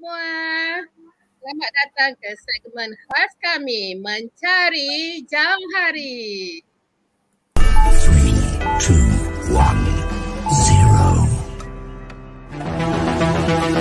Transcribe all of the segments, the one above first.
semua. Selamat datang ke segmen khas kami mencari jam hari. 3 2 1 0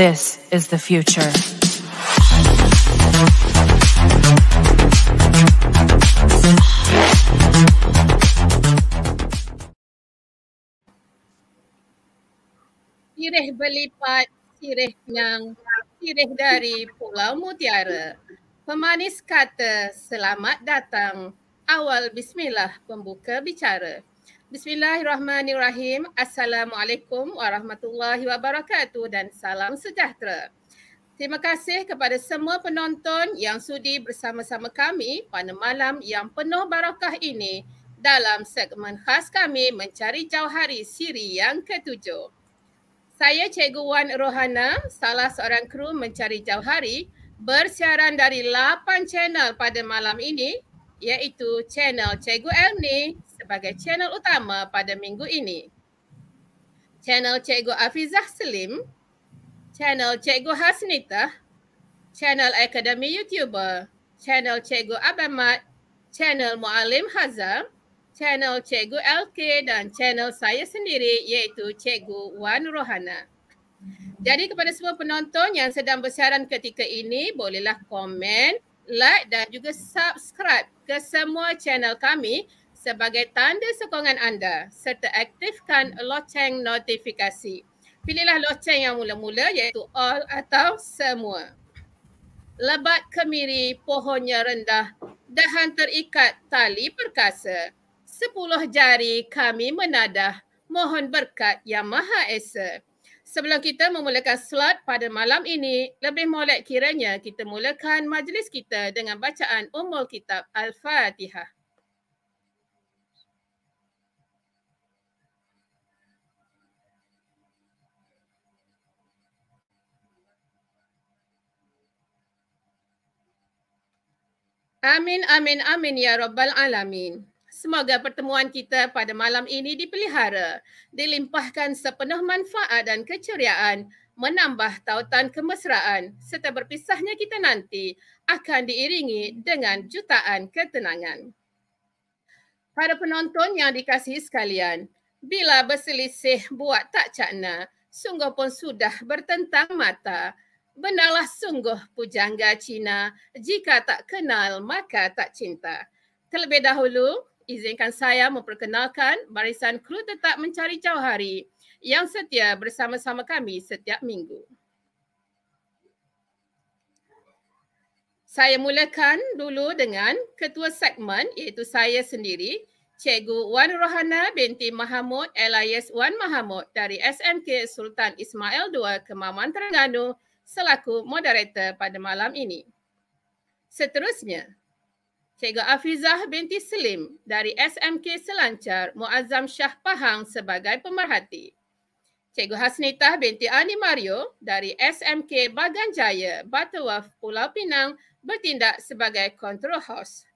This is the future. Sirih berlipat, sirih kenyang, sirih dari Pulau Mutiara. Pemanis kata, selamat datang. Awal bismillah pembuka bicara. Bismillahirrahmanirrahim. Assalamualaikum warahmatullahi wabarakatuh dan salam sejahtera. Terima kasih kepada semua penonton yang sudi bersama-sama kami pada malam yang penuh barakah ini dalam segmen khas kami Mencari Jauhari Siri yang ketujuh. Saya Cikgu Wan Rohana, salah seorang kru Mencari Jauhari bersiaran dari 8 channel pada malam ini iaitu channel Cikgu Elmi, sebagai channel utama pada minggu ini. Channel Cikgu Afizah Selim, channel Cikgu Hasnita, channel Akademi YouTuber, channel Cikgu Abamat, channel Mualim Hazam, channel Cikgu LK dan channel saya sendiri iaitu Cikgu Wan Rohana. Jadi kepada semua penonton yang sedang bersiaran ketika ini, bolehlah komen, like dan juga subscribe ke semua channel kami sebagai tanda sokongan anda serta aktifkan loceng notifikasi. Pilihlah loceng yang mula-mula iaitu all atau semua. Lebat kemiri pohonnya rendah, dahan terikat tali perkasa. Sepuluh jari kami menadah, mohon berkat Yang Maha Esa. Sebelum kita memulakan slot pada malam ini, lebih molek kiranya kita mulakan majlis kita dengan bacaan umul kitab Al-Fatihah. Amin, amin, amin ya Rabbal Alamin. Semoga pertemuan kita pada malam ini dipelihara, dilimpahkan sepenuh manfaat dan keceriaan, menambah tautan kemesraan serta berpisahnya kita nanti akan diiringi dengan jutaan ketenangan. Para penonton yang dikasihi sekalian, bila berselisih buat tak cakna, sungguh pun sudah bertentang mata, Benarlah sungguh pujangga Cina, jika tak kenal maka tak cinta. Terlebih dahulu, izinkan saya memperkenalkan barisan kru tetap mencari jauhari yang setia bersama-sama kami setiap minggu. Saya mulakan dulu dengan ketua segmen iaitu saya sendiri, Cikgu Wan Rohana binti Mahamud Elias Wan Mahamud dari SMK Sultan Ismail II Kemaman Terengganu selaku moderator pada malam ini. Seterusnya, Cikgu Afizah binti Selim dari SMK Selancar Muazzam Shah Pahang sebagai pemerhati. Cikgu Hasnitah binti Ani Mario dari SMK Bagan Jaya Batuaf Pulau Pinang bertindak sebagai control host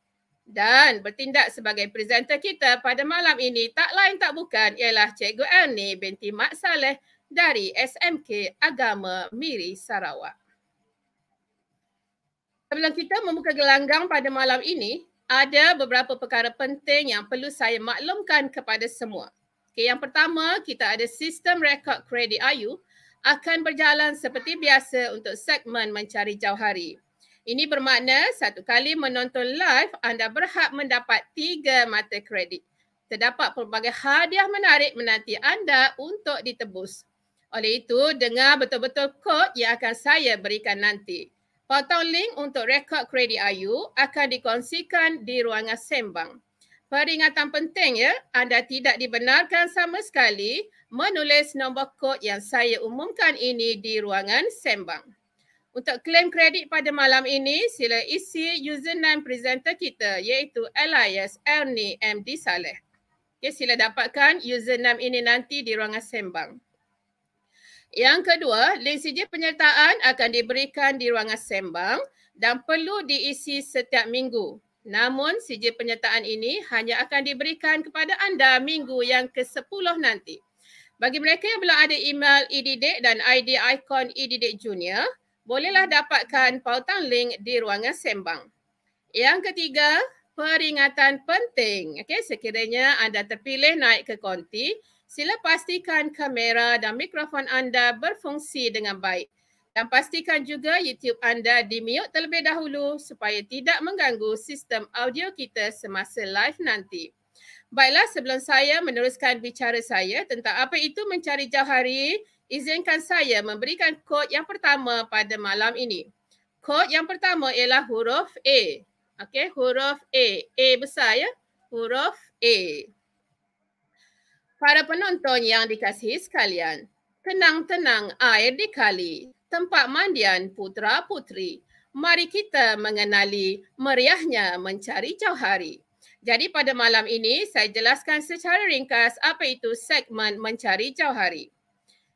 dan bertindak sebagai presenter kita pada malam ini tak lain tak bukan ialah Cikgu Ani binti Mat Saleh dari SMK Agama Miri Sarawak. Sebelum kita membuka gelanggang pada malam ini, ada beberapa perkara penting yang perlu saya maklumkan kepada semua. Okay, yang pertama, kita ada sistem rekod kredit ayu akan berjalan seperti biasa untuk segmen mencari jauh hari. Ini bermakna satu kali menonton live, anda berhak mendapat tiga mata kredit. Terdapat pelbagai hadiah menarik menanti anda untuk ditebus. Oleh itu, dengar betul-betul kod yang akan saya berikan nanti. Potong link untuk rekod kredit IU akan dikongsikan di ruangan sembang. Peringatan penting ya, anda tidak dibenarkan sama sekali menulis nombor kod yang saya umumkan ini di ruangan sembang. Untuk klaim kredit pada malam ini, sila isi username presenter kita iaitu Elias Ernie MD Saleh. Okay, sila dapatkan username ini nanti di ruangan sembang. Yang kedua, lesej penyertaan akan diberikan di ruangan sembang dan perlu diisi setiap minggu. Namun CJ penyertaan ini hanya akan diberikan kepada anda minggu yang ke-10 nanti. Bagi mereka yang belum ada email EDD dan ID icon EDD Junior, bolehlah dapatkan pautan link di ruangan sembang. Yang ketiga, peringatan penting. Okey, sekiranya anda terpilih naik ke konti, sila pastikan kamera dan mikrofon anda berfungsi dengan baik. Dan pastikan juga YouTube anda di terlebih dahulu supaya tidak mengganggu sistem audio kita semasa live nanti. Baiklah, sebelum saya meneruskan bicara saya tentang apa itu mencari jauhari, izinkan saya memberikan kod yang pertama pada malam ini. Kod yang pertama ialah huruf A. Okey, huruf A. A besar ya. Huruf A. Para penonton yang dikasihi sekalian, tenang-tenang air di kali, tempat mandian putra-putri. Mari kita mengenali meriahnya mencari jauhari. Jadi pada malam ini saya jelaskan secara ringkas apa itu segmen mencari jauhari.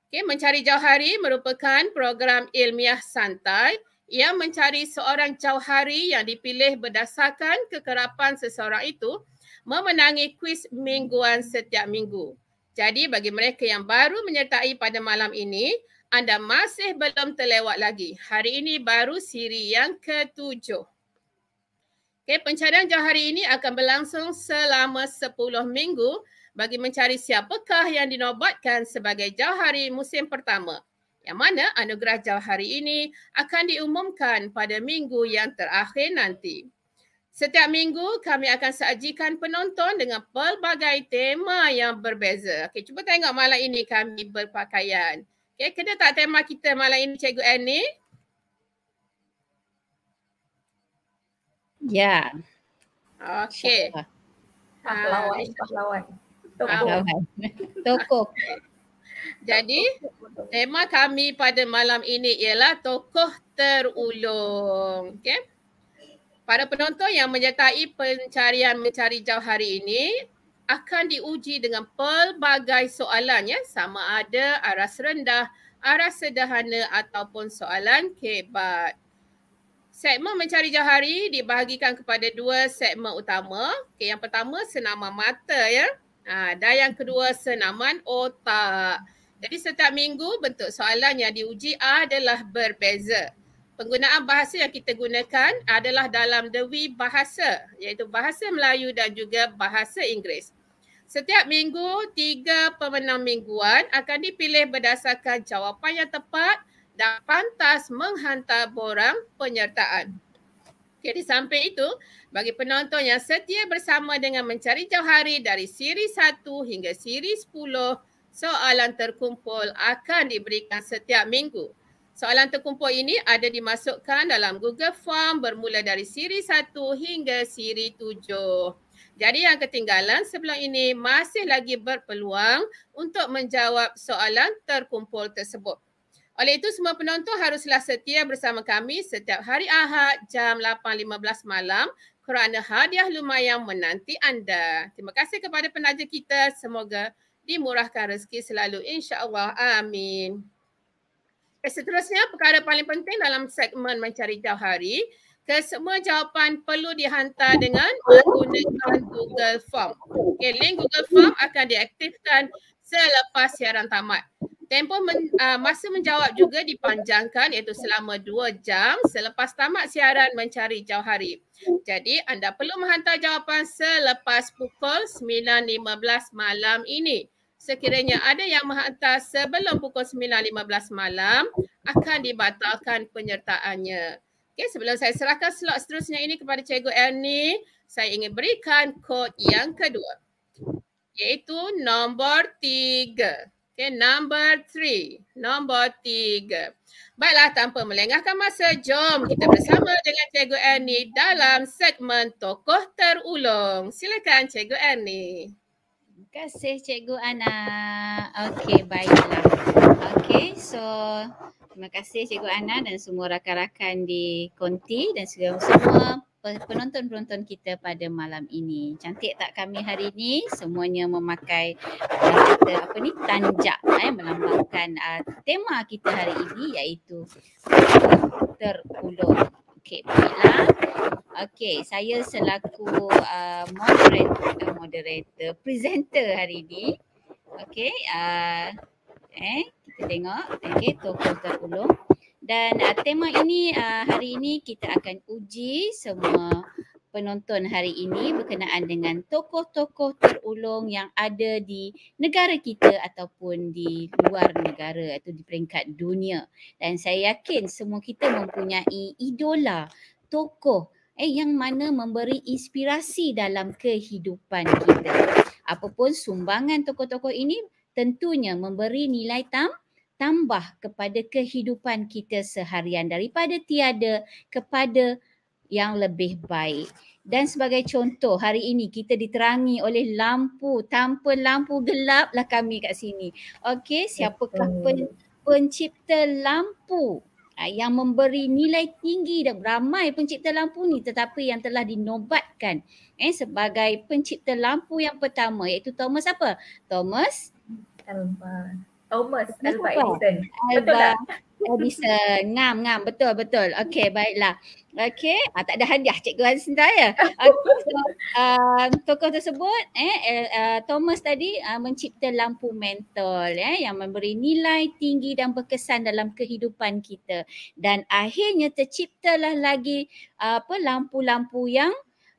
Okay, mencari jauhari merupakan program ilmiah santai yang mencari seorang jauhari yang dipilih berdasarkan kekerapan seseorang itu memenangi kuis mingguan setiap minggu. Jadi bagi mereka yang baru menyertai pada malam ini, anda masih belum terlewat lagi. Hari ini baru siri yang ketujuh. Okay, pencarian jauh hari ini akan berlangsung selama 10 minggu bagi mencari siapakah yang dinobatkan sebagai jauh hari musim pertama. Yang mana anugerah jauh hari ini akan diumumkan pada minggu yang terakhir nanti. Setiap minggu kami akan sajikan penonton dengan pelbagai tema yang berbeza. Okey, cuba tengok malam ini kami berpakaian. Okey, kena tak tema kita malam ini Cikgu Annie? Ya. Yeah. Okey. Pahlawan, pahlawan. Pahlawan. Tokoh. Jadi tema kami pada malam ini ialah tokoh terulung. Okey. Para penonton yang menyertai pencarian mencari jauh hari ini akan diuji dengan pelbagai soalan ya sama ada aras rendah, aras sederhana ataupun soalan kebat. Segmen mencari jauh hari dibahagikan kepada dua segmen utama. Okay, yang pertama senaman mata ya. Ha, dan yang kedua senaman otak. Jadi setiap minggu bentuk soalan yang diuji adalah berbeza penggunaan bahasa yang kita gunakan adalah dalam Dewi Bahasa iaitu Bahasa Melayu dan juga Bahasa Inggeris. Setiap minggu, tiga pemenang mingguan akan dipilih berdasarkan jawapan yang tepat dan pantas menghantar borang penyertaan. Okay, di samping itu, bagi penonton yang setia bersama dengan mencari jauhari dari siri 1 hingga siri 10, soalan terkumpul akan diberikan setiap minggu. Soalan terkumpul ini ada dimasukkan dalam Google Form bermula dari siri 1 hingga siri 7. Jadi yang ketinggalan sebelum ini masih lagi berpeluang untuk menjawab soalan terkumpul tersebut. Oleh itu semua penonton haruslah setia bersama kami setiap hari Ahad jam 8.15 malam kerana hadiah lumayan menanti anda. Terima kasih kepada penaja kita. Semoga dimurahkan rezeki selalu insya-Allah. Amin. Eh, seterusnya perkara paling penting dalam segmen mencari jauh hari kesemua jawapan perlu dihantar dengan menggunakan Google Form. Okay, link Google Form akan diaktifkan selepas siaran tamat. Tempoh men, uh, masa menjawab juga dipanjangkan iaitu selama 2 jam selepas tamat siaran mencari jauh hari. Jadi anda perlu menghantar jawapan selepas pukul 9.15 malam ini sekiranya ada yang menghantar sebelum pukul 9.15 malam akan dibatalkan penyertaannya. Okey, sebelum saya serahkan slot seterusnya ini kepada Cikgu Ernie, saya ingin berikan kod yang kedua. Iaitu nombor tiga. Okay, number three. Nombor tiga. Baiklah, tanpa melengahkan masa, jom kita bersama dengan Cikgu Ernie dalam segmen Tokoh Terulung. Silakan Cikgu Ernie kasih cikgu Ana. Okey, baiklah. Okey, so terima kasih cikgu Ana dan semua rakan-rakan di Konti dan semua penonton-penonton kita pada malam ini. Cantik tak kami hari ini? Semuanya memakai eh, kata apa ni? Tanjak eh, melambangkan uh, tema kita hari ini iaitu terkulur. Okay, baiklah. Okay, saya selaku uh, moderator, eh, moderator, presenter hari ini. Okay, uh, eh, kita tengok. Okay, tokoh terulung. Dan uh, tema ini uh, hari ini kita akan uji semua penonton hari ini berkenaan dengan tokoh-tokoh terulung yang ada di negara kita ataupun di luar negara atau di peringkat dunia. Dan saya yakin semua kita mempunyai idola, tokoh eh yang mana memberi inspirasi dalam kehidupan kita. Apapun sumbangan tokoh-tokoh ini tentunya memberi nilai tam tambah kepada kehidupan kita seharian daripada tiada kepada yang lebih baik. Dan sebagai contoh, hari ini kita diterangi oleh lampu. Tanpa lampu gelap lah kami kat sini. Okey, siapakah pen, pencipta lampu ha, yang memberi nilai tinggi dan ramai pencipta lampu ni tetapi yang telah dinobatkan eh, sebagai pencipta lampu yang pertama iaitu Thomas apa? Thomas? Thomas, Thomas Alba Edison. Alba. Betul tak? Oh bisa. Ngam, ngam. Betul, betul. Okay baiklah. Okay, Ah, tak ada hadiah Cikgu Han Sintaya. Okay, so, uh, tokoh tersebut, eh, uh, Thomas tadi uh, mencipta lampu mentol eh, yang memberi nilai tinggi dan berkesan dalam kehidupan kita. Dan akhirnya terciptalah lagi uh, apa lampu-lampu yang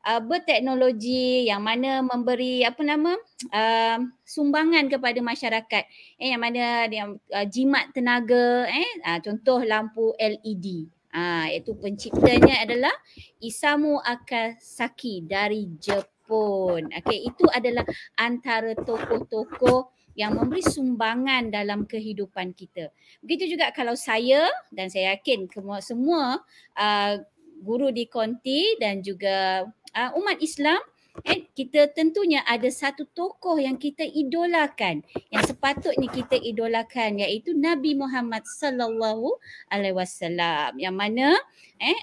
uh, berteknologi yang mana memberi apa nama uh, sumbangan kepada masyarakat eh yang mana dia uh, jimat tenaga eh uh, contoh lampu LED ah uh, iaitu penciptanya adalah Isamu Akasaki dari Jepun okey itu adalah antara tokoh-tokoh yang memberi sumbangan dalam kehidupan kita. Begitu juga kalau saya dan saya yakin semua uh, guru di konti dan juga uh, umat Islam And eh, kita tentunya ada satu tokoh yang kita idolakan yang sepatutnya kita idolakan iaitu Nabi Muhammad sallallahu alaihi wasallam yang mana eh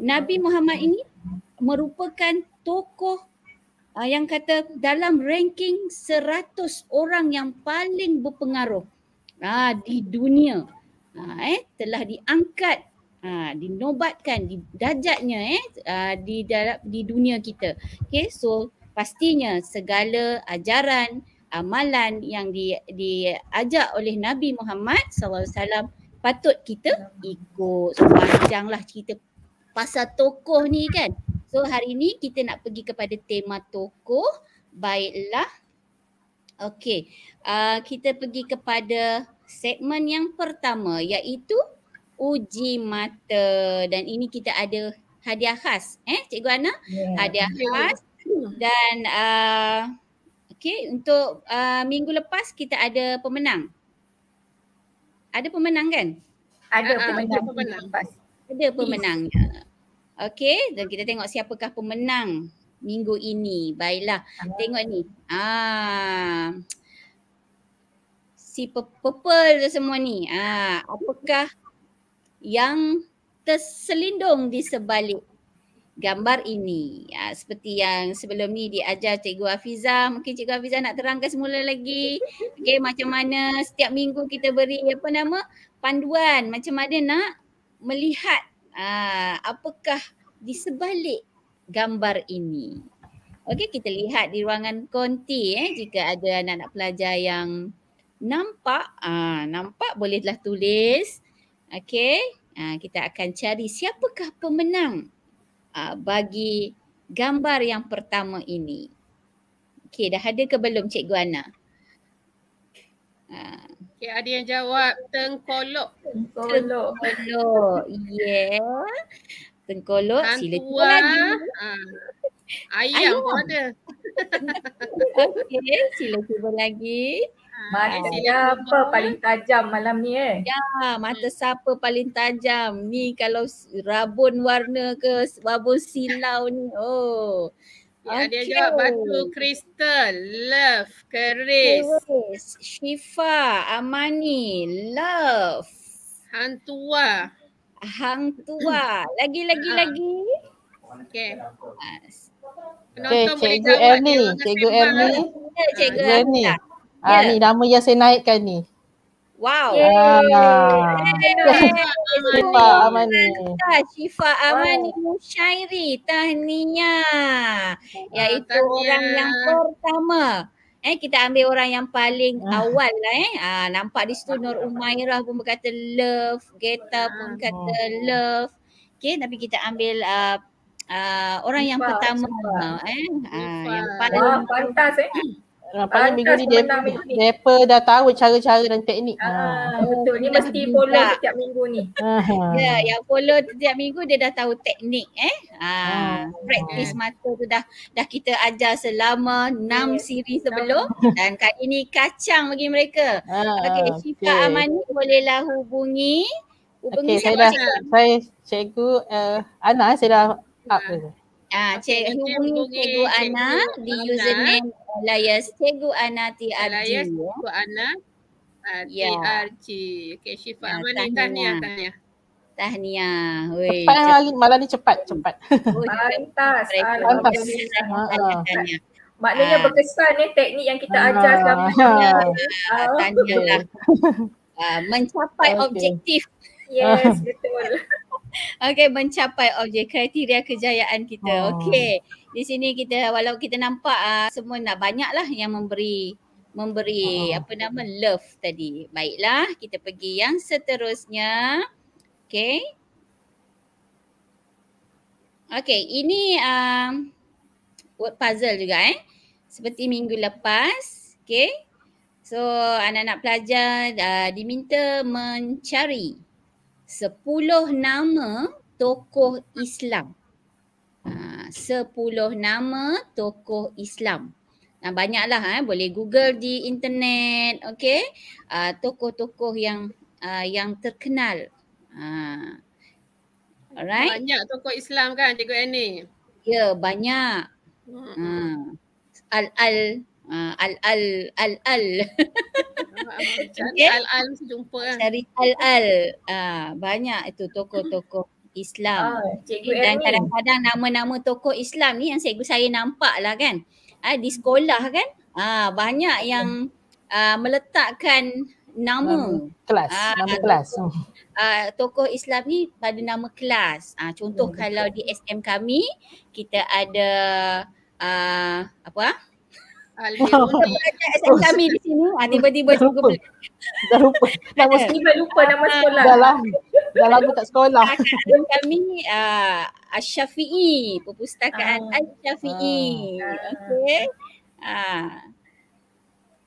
Nabi Muhammad ini merupakan tokoh uh, yang kata dalam ranking 100 orang yang paling berpengaruh uh, di dunia uh, eh telah diangkat ha, dinobatkan di dajatnya eh ha, di dalam di dunia kita. Okay, so pastinya segala ajaran amalan yang di diajak oleh Nabi Muhammad SAW patut kita ikut sepanjanglah kita pasal tokoh ni kan. So hari ni kita nak pergi kepada tema tokoh. Baiklah. Okay, Uh, kita pergi kepada segmen yang pertama iaitu uji mata dan ini kita ada hadiah khas eh cikgu Ana yeah. hadiah ya. khas dan uh, okey untuk uh, minggu lepas kita ada pemenang ada pemenang kan ada uh pemenang ada pemenang lepas. ada pemenang okey dan kita tengok siapakah pemenang minggu ini baiklah uh tengok ni ah si purple tu semua ni ah apakah yang terselindung di sebalik gambar ini. Ya, seperti yang sebelum ni diajar Cikgu Hafiza, mungkin Cikgu Hafiza nak terangkan semula lagi. Okey, macam mana setiap minggu kita beri apa nama panduan macam mana nak melihat uh, apakah di sebalik gambar ini. Okey, kita lihat di ruangan konti eh jika ada anak-anak pelajar yang nampak ah nampak bolehlah tulis Okay. Uh, ah, kita akan cari siapakah pemenang uh, bagi gambar yang pertama ini. Okay. Dah ada ke belum Cikgu Ana? Uh. Ah. Okay. Ada yang jawab tengkolok. Tengkolok. Tengkolok. Yeah. Tengkolok. Tantua. Sila cuba lagi. Uh, ayam, ayam pun ada. okay. Sila cuba lagi. Ah, mata siapa paling tajam malam ni eh? Ya, mata hmm. siapa paling tajam? Ni kalau rabun warna ke rabun silau ni. Oh. Ya, okay. Dia jawab batu kristal, love, keris. Keris, Shifa, Amani, love. Hang tua. Hang tua. Lagi, lagi, ah. lagi. Okay. Penonton okay, cikgu Ernie. Cikgu Ernie. Eh? Ya, cikgu Ernie. Cikgu Ernie. Ah, yeah. uh, ni nama yang saya naikkan ni. Wow. Ah. Yeah. Yeah. Amani. Shifa Amani. Shifa Amani Musyairi. Wow. Tahniah. Iaitu orang yang pertama. Eh kita ambil orang yang paling ah. awal lah eh. Ah, nampak di situ Nur Umairah pun berkata love. Geta pun kata love. Okay tapi kita ambil uh, uh, orang Shifa, yang pertama. Shifa. Eh. Ah, yang paling Oh pantas eh. Rampaknya minggu ni Depper dah tahu cara-cara dan teknik. Ha. Betul. Dia mesti follow setiap minggu ni. ya, yang follow setiap minggu dia dah tahu teknik eh. Ha. Ah, Praktis mata tu dah dah kita ajar selama 6 siri sebelum dan kali ni kacang bagi mereka. Ha. Okey, Syifa Amani bolehlah hubungi. Hubungi okay, saya dah, cikgu. Saya cikgu uh, Ana saya dah up. Ah, cik hubungi Cikgu Ana di username Layas Cikgu Ana TRG. Layas ya. Cikgu Ana ah, ya. TRG. Okey, Syifa Amani ah, tanya tanya. Tahniah. Wey, cepat lah, cepat. Hari, malam ni cepat, cepat. Oh, Pantas. Pantas. Ah, Maknanya berkesan eh teknik yang kita ajar selama ini. Tahniah. lah. Mencapai objektif. Yes, betul okay mencapai objek kriteria kejayaan kita. Oh. Okay di sini kita walau kita nampak uh, semua nak banyaklah yang memberi memberi oh. apa nama love tadi. Baiklah kita pergi yang seterusnya. Okay. Okay ini um, word puzzle juga eh. Seperti minggu lepas. Okay. So anak-anak pelajar uh, diminta mencari sepuluh nama tokoh Islam. Ha, sepuluh nama tokoh Islam. Nah, ha, banyaklah eh. boleh google di internet. okey? Uh, tokoh-tokoh yang uh, yang terkenal. Ha. Alright. Banyak tokoh Islam kan Cikgu Annie? Ya, banyak. Hmm. Ha. Al-Al uh, al al al al al al jumpa kan. cari al al ah, banyak itu toko-toko Islam ah, dan kadang-kadang nama-nama toko Islam ni yang cikgu saya nampak lah kan di sekolah kan uh, banyak yang meletakkan nama kelas nama kelas uh, tokoh Islam ni pada nama kelas. contoh kalau di SM kami kita ada apa? Alhamdulillah. Oh. kami di sini, ah, tiba-tiba lupa. Dah lupa. Nama sekolah. lupa nama ah. sekolah. Dah lah. Dah sekolah. kami uh, ah, Asyafi'i, perpustakaan uh. Ah. Asyafi'i. Uh. Okay. Uh.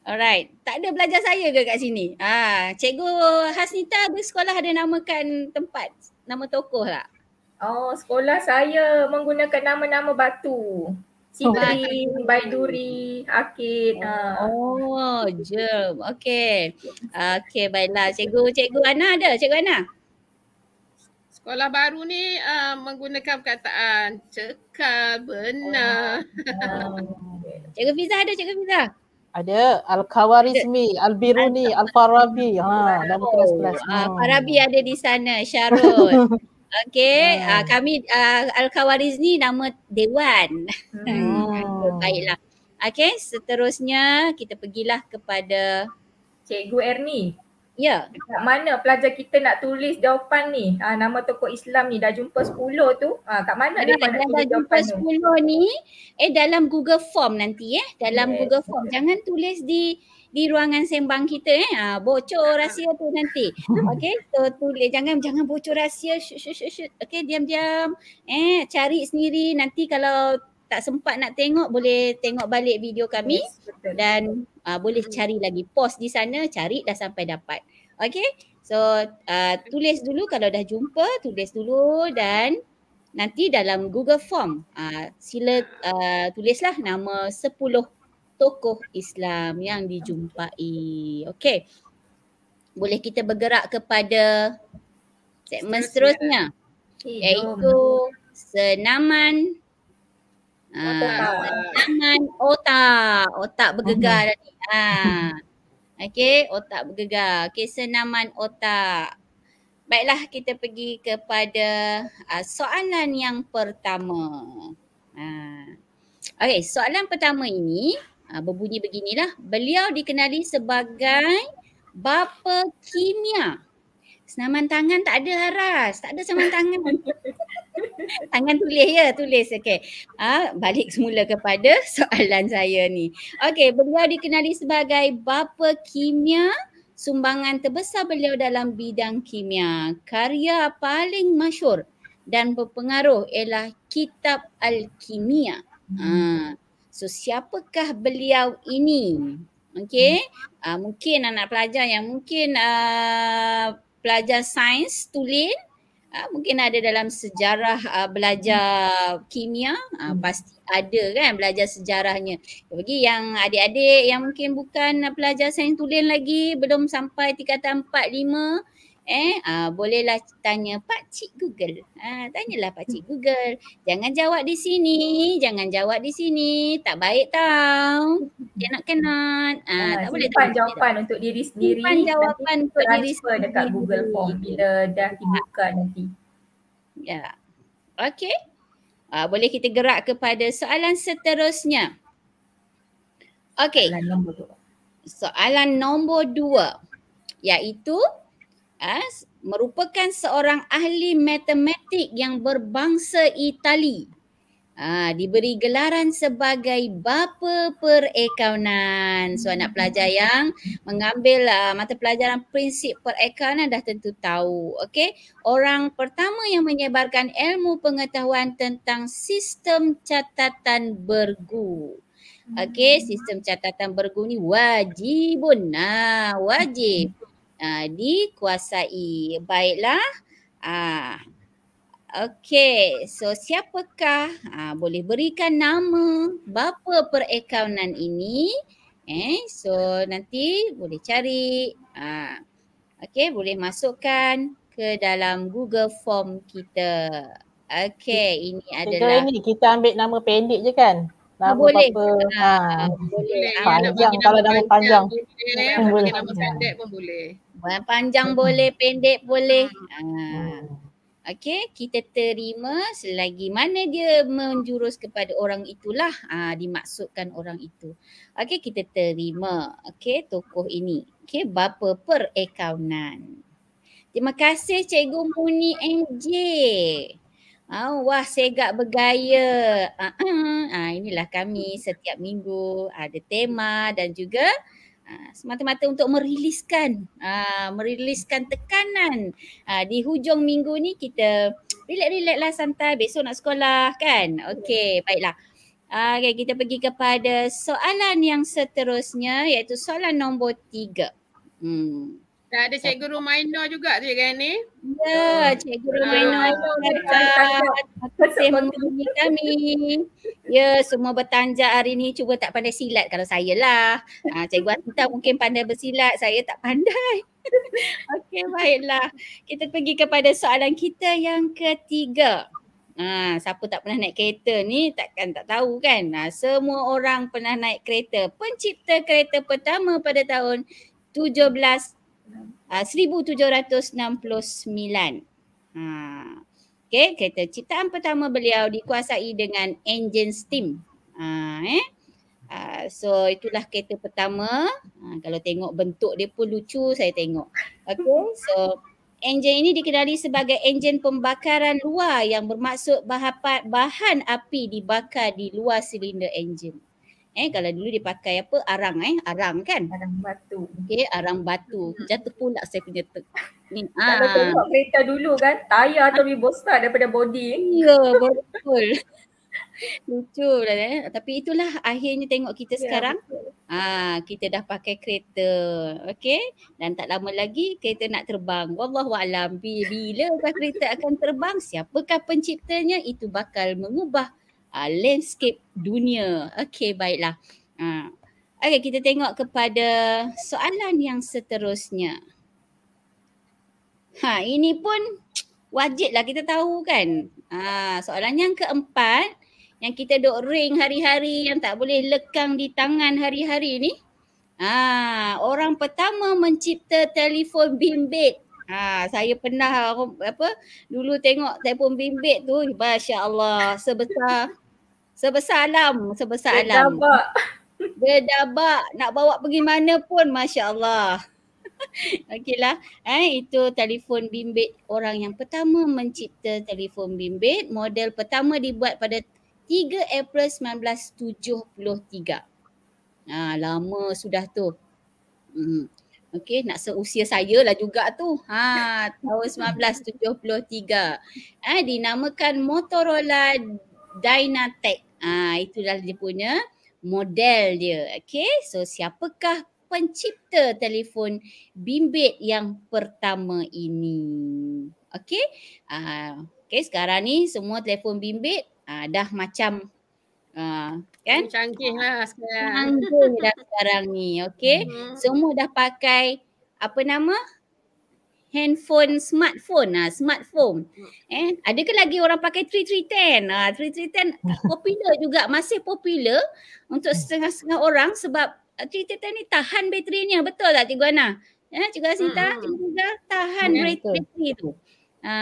Alright. Tak ada belajar saya ke kat sini? Ah, Cikgu Hasnita di sekolah ada namakan tempat, nama tokoh tak? Oh, sekolah saya menggunakan nama-nama batu. Citri, oh. Baiduri, Akid. Ha. Oh, uh. oh jom. Okey. Okey, baiklah. Cikgu, Cikgu Ana ada? Cikgu Ana? Sekolah baru ni uh, menggunakan perkataan cekal, benar. Oh, okay. Cikgu Fiza ada? Cikgu Fiza? Ada Al-Khawarizmi, Al-Biruni, Al-Farabi. Ha, dalam kelas-kelas. Ah, hmm. Farabi ada di sana, Syarul. Okay, hmm. uh, ah. ah, kami uh, ah, Al-Khawariz ni nama Dewan. Hmm. Baiklah. Okay, seterusnya kita pergilah kepada Cikgu Ernie. Ya. Yeah. Mana pelajar kita nak tulis jawapan ni? Ah nama tokoh Islam ni dah jumpa 10 tu. Ah kat mana dia nak tulis jumpa jawapan 10 ni? Eh dalam Google Form nanti eh. Dalam yes. Google Form. Jangan tulis di di ruangan sembang kita eh. Ah bocor rahsia tu nanti. Okey, so tulis jangan jangan bocor rahsia. Okey, diam-diam. Eh cari sendiri nanti kalau tak sempat nak tengok boleh tengok balik video kami yes, dan uh, boleh hmm. cari lagi post di sana cari dah sampai dapat okey so uh, tulis dulu kalau dah jumpa tulis dulu dan nanti dalam Google Form uh, sila uh, tulislah nama 10 tokoh Islam yang dijumpai okey boleh kita bergerak kepada segmen seterusnya, seterusnya iaitu senaman Otak. Ah. Tangan otak. Otak bergegar mhm. tadi. Ha. Okey, otak bergegar. Okey, senaman otak. Baiklah kita pergi kepada uh, soalan yang pertama. Ha. Okey, soalan pertama ini uh, berbunyi beginilah. Beliau dikenali sebagai bapa kimia. Senaman tangan tak ada haras. Tak ada senaman tangan. tangan tulis ya, tulis. okey. Ha, balik semula kepada soalan saya ni. Okey, beliau dikenali sebagai bapa kimia sumbangan terbesar beliau dalam bidang kimia. Karya paling masyur dan berpengaruh ialah Kitab alkimia. kimia ah, Ha. So siapakah beliau ini? Okey, Uh, mungkin anak pelajar yang mungkin uh, pelajar sains tulen Ha, mungkin ada dalam sejarah uh, belajar kimia ha, pasti ada kan belajar sejarahnya bagi yang adik-adik yang mungkin bukan pelajar sains tulen lagi belum sampai tingkatan 4 5 eh uh, bolehlah tanya pak cik Google. Ah uh, tanyalah pak cik Google. Jangan jawab di sini, jangan jawab di sini. Tak baik tau. Cannot cannot. Uh, ah tak boleh tak jawapan tak. untuk diri sendiri. Simpan jawapan nanti untuk diri sendiri dekat Google Form bila dah dibuka nanti. Ya. Okey. Uh, boleh kita gerak kepada soalan seterusnya. Okey. Soalan nombor dua. Soalan nombor dua. Iaitu as merupakan seorang ahli matematik yang berbangsa Itali. Ha, diberi gelaran sebagai bapa perakaunan. So anak pelajar yang mengambil uh, mata pelajaran prinsip perakaunan dah tentu tahu. Okay. Orang pertama yang menyebarkan ilmu pengetahuan tentang sistem catatan bergu. Okay, sistem catatan bergu ni wajibun. Ha, wajib uh, dikuasai. Baiklah. Uh, Okey, so siapakah uh, boleh berikan nama bapa perakaunan ini? Eh, so nanti boleh cari. Uh, Okey, boleh masukkan ke dalam Google Form kita. Okey, ini adalah. kita ambil nama pendek je kan? Nama boleh. apa ha. Ah, ah. Ha. boleh. Panjang ha, kalau nama panjang. Boleh. Nama pendek pun boleh. Panjang, panjang boleh, pendek boleh. Ha. Okey, kita terima selagi mana dia menjurus kepada orang itulah ha, dimaksudkan orang itu. Okey, kita terima. Okey, tokoh ini. Okey, bapa perekaunan. Terima kasih Cikgu Muni MJ. Ah, wah segak bergaya. Ah, ah, inilah kami setiap minggu ada tema dan juga ah, semata-mata untuk meriliskan ah, meriliskan tekanan. Ah, di hujung minggu ni kita relax-relax lah santai besok nak sekolah kan. Okey, baiklah. Ah, okay, kita pergi kepada soalan yang seterusnya iaitu soalan nombor tiga. Hmm. Dah ada Cikgu Rumaino juga tu kan ni? Ya, Cikgu Rumaino Aku sih menghubungi kami. Ya, semua bertanjak hari ni cuba tak pandai silat kalau saya lah. Ha, Cikgu Atita mungkin pandai bersilat, saya tak pandai. Okey, baiklah. Kita pergi kepada soalan kita yang ketiga. Ha, siapa tak pernah naik kereta ni takkan tak tahu kan. Ha, semua orang pernah naik kereta. Pencipta kereta pertama pada tahun 17 1769. Ha. Okay, kereta ciptaan pertama beliau dikuasai dengan enjin steam. Ha, eh? Ha, so itulah kereta pertama. Ha, kalau tengok bentuk dia pun lucu saya tengok. Okay, so enjin ini dikenali sebagai enjin pembakaran luar yang bermaksud bahan api dibakar di luar silinder enjin eh kalau dulu dia pakai apa arang eh arang kan arang batu okey arang batu hmm. jatuh tak saya punya te- ni ah kalau kereta dulu kan tayar atau lebih besar daripada body ya betul lucu lah eh tapi itulah akhirnya tengok kita ya, sekarang ah ha, kita dah pakai kereta okey dan tak lama lagi kereta nak terbang wallahu alam bila kereta akan terbang siapakah penciptanya itu bakal mengubah Ah, landscape dunia. Okey, baiklah. Uh, Okey, kita tengok kepada soalan yang seterusnya. Ha, ini pun wajiblah kita tahu kan. Ha, soalan yang keempat yang kita dok ring hari-hari yang tak boleh lekang di tangan hari-hari ni. Ha, orang pertama mencipta telefon bimbit. Ha, saya pernah apa dulu tengok telefon bimbit tu. Masya Allah sebesar sebesar alam, sebesar alam. Gedabak. Gedabak nak bawa pergi mana pun masya-Allah. Okeylah. Eh itu telefon bimbit orang yang pertama mencipta telefon bimbit, model pertama dibuat pada 3 April 1973. Ha lama sudah tu. Hmm. Okey, nak seusia saya lah juga tu. Ha tahun 1973. Eh dinamakan Motorola Dynatech. Ah uh, dah dia punya model dia. Okay. So siapakah pencipta telefon bimbit yang pertama ini? Okay. Ah uh, okay. Sekarang ni semua telefon bimbit uh, dah macam Uh, kan? Canggih lah sekarang. Canggih dah sekarang ni. Okay. hmm Semua dah pakai apa nama? handphone smartphone ah smartphone hmm. eh ada ke lagi orang pakai 3310 ah 3310 popular juga masih popular untuk hmm. setengah-setengah orang sebab 3310 ah, ni tahan baterinya betul tak cikgu Ana ya eh, cikgu Sita hmm. cikgu Sita tahan ya, rate bateri tu ha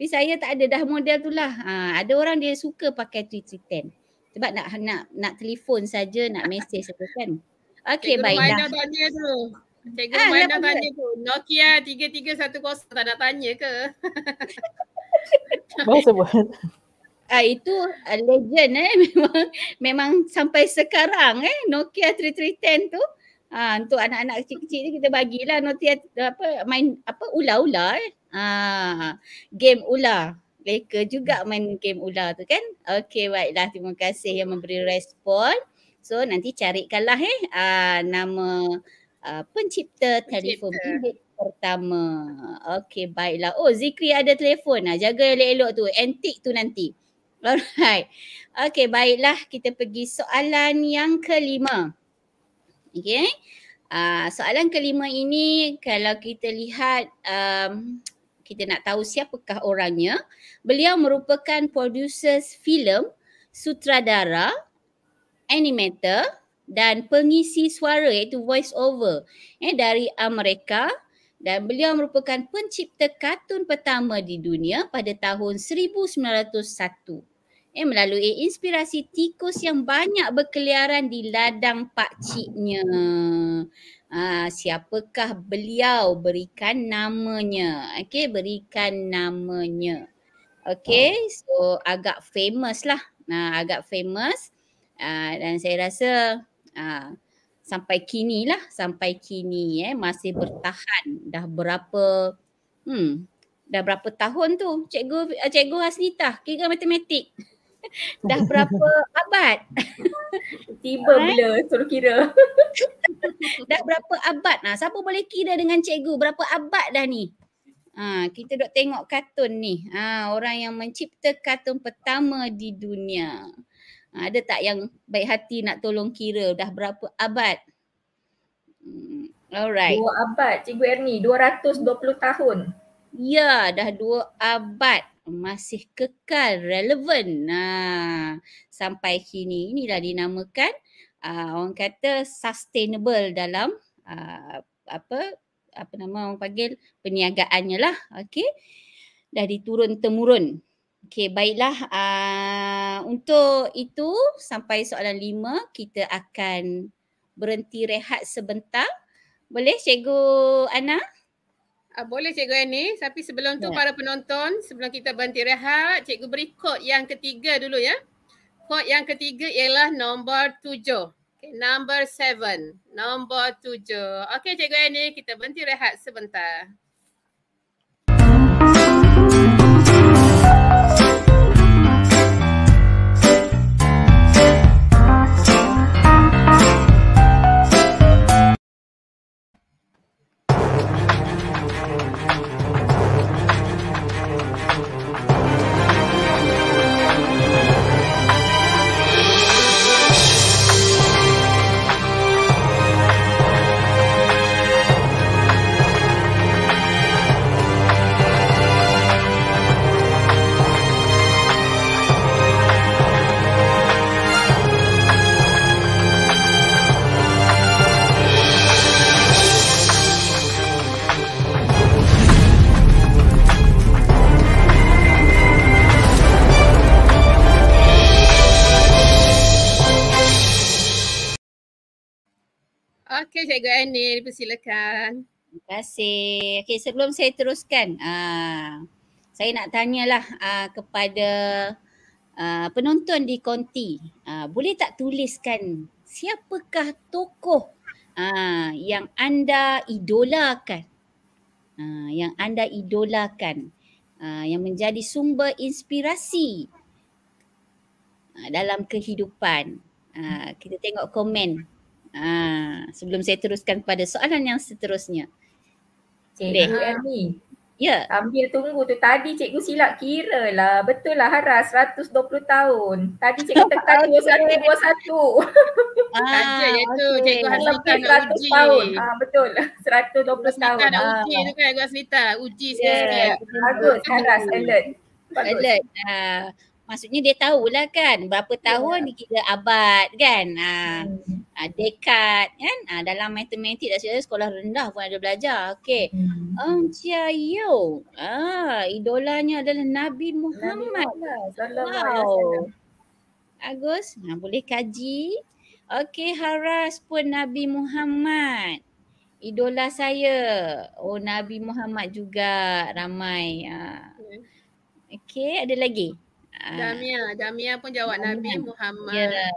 tapi saya tak ada dah model tu lah. Ha, ada orang dia suka pakai 3310. Sebab nak nak nak telefon saja, nak message saja kan. Okey baiklah. Cikgu ah, mana tanya tu? Nokia 3310 tak nak tanya ke? Baru sebut. Ah itu uh, legend eh memang memang sampai sekarang eh Nokia 3310 tu ah untuk anak-anak kecil-kecil ni kita bagilah Nokia apa main apa ula-ula eh. Ah uh, game ula. Leka juga main game ula tu kan. Okey baiklah terima kasih yang memberi respon. So nanti carikanlah eh uh, nama uh, pencipta, pencipta telefon bimbit pertama. Okey, baiklah. Oh, Zikri ada telefon. Ah, jaga elok-elok tu. Antik tu nanti. Alright. Okey, baiklah. Kita pergi soalan yang kelima. Okey. Uh, soalan kelima ini kalau kita lihat um, kita nak tahu siapakah orangnya. Beliau merupakan producer filem, sutradara, animator, dan pengisi suara iaitu voice over eh dari Amerika dan beliau merupakan pencipta kartun pertama di dunia pada tahun 1901 eh melalui inspirasi tikus yang banyak berkeliaran di ladang pakciknya ha, ah, siapakah beliau berikan namanya okey berikan namanya okey so agak famous lah nah agak famous Uh, dan saya rasa Aa, ha, sampai kini lah, sampai kini eh masih bertahan dah berapa hmm dah berapa tahun tu cikgu eh, cikgu Hasnita kira matematik dah berapa abad tiba ha? bila suruh kira dah berapa abad nah ha, siapa boleh kira dengan cikgu berapa abad dah ni ha, kita dok tengok kartun ni ha, orang yang mencipta kartun pertama di dunia ada tak yang baik hati nak tolong kira dah berapa abad? Hmm, alright. Dua abad Cikgu Erni, Dua dua ratus puluh tahun. Ya, dah dua abad masih kekal relevan. Nah, sampai kini inilah dinamakan uh, orang kata sustainable dalam uh, apa apa nama orang panggil peniagaannya lah. Okay, Dah diturun temurun. Okay, baiklah uh, Ah, untuk itu sampai soalan lima kita akan berhenti rehat sebentar. Boleh Cikgu Ana? Uh, boleh Cikgu Ani tapi sebelum tu yeah. para penonton sebelum kita berhenti rehat Cikgu beri kod yang ketiga dulu ya. Kod yang ketiga ialah nombor tujuh. Okay, number seven. Nombor tujuh. Okey Cikgu Ani kita berhenti rehat sebentar. Thank you. Encik Ani, persilakan. Terima kasih. Okey, sebelum saya teruskan, uh, saya nak tanyalah uh, kepada uh, penonton di Konti. Uh, boleh tak tuliskan siapakah tokoh uh, yang anda idolakan? Uh, yang anda idolakan? Uh, yang menjadi sumber inspirasi uh, dalam kehidupan. Uh, kita tengok komen Ha, sebelum saya teruskan kepada soalan yang seterusnya. Cikgu ha. Ami. Ya. Ambil tunggu tu. Tadi cikgu silap kira lah. Betul lah Hara 120 tahun. Tadi cikgu tekan 21, 21. Ah, Tanya je okay. tu. Cikgu Hara nak uji. Tahun. Ha, betul. 120 tahun. Tak nak ha. uji tu kan. Aku rasa uji ya. sikit-sikit. Yeah. Bagus. Hara alert. Bagus. Alert. Ha maksudnya dia tahulah kan berapa ya. tahun yeah. kira abad kan uh, hmm. Ah, dekat kan uh, dalam matematik dah sekolah rendah pun ada belajar okey hmm. um ehm, cia yo ah idolanya adalah nabi Muhammad wow Agus, nah, boleh kaji. Okey, Haras pun Nabi Muhammad. Idola saya. Oh, Nabi Muhammad juga ramai. Hmm. Okey, ada lagi? Damia, Damia pun jawab Damia. Nabi Muhammad. Ya.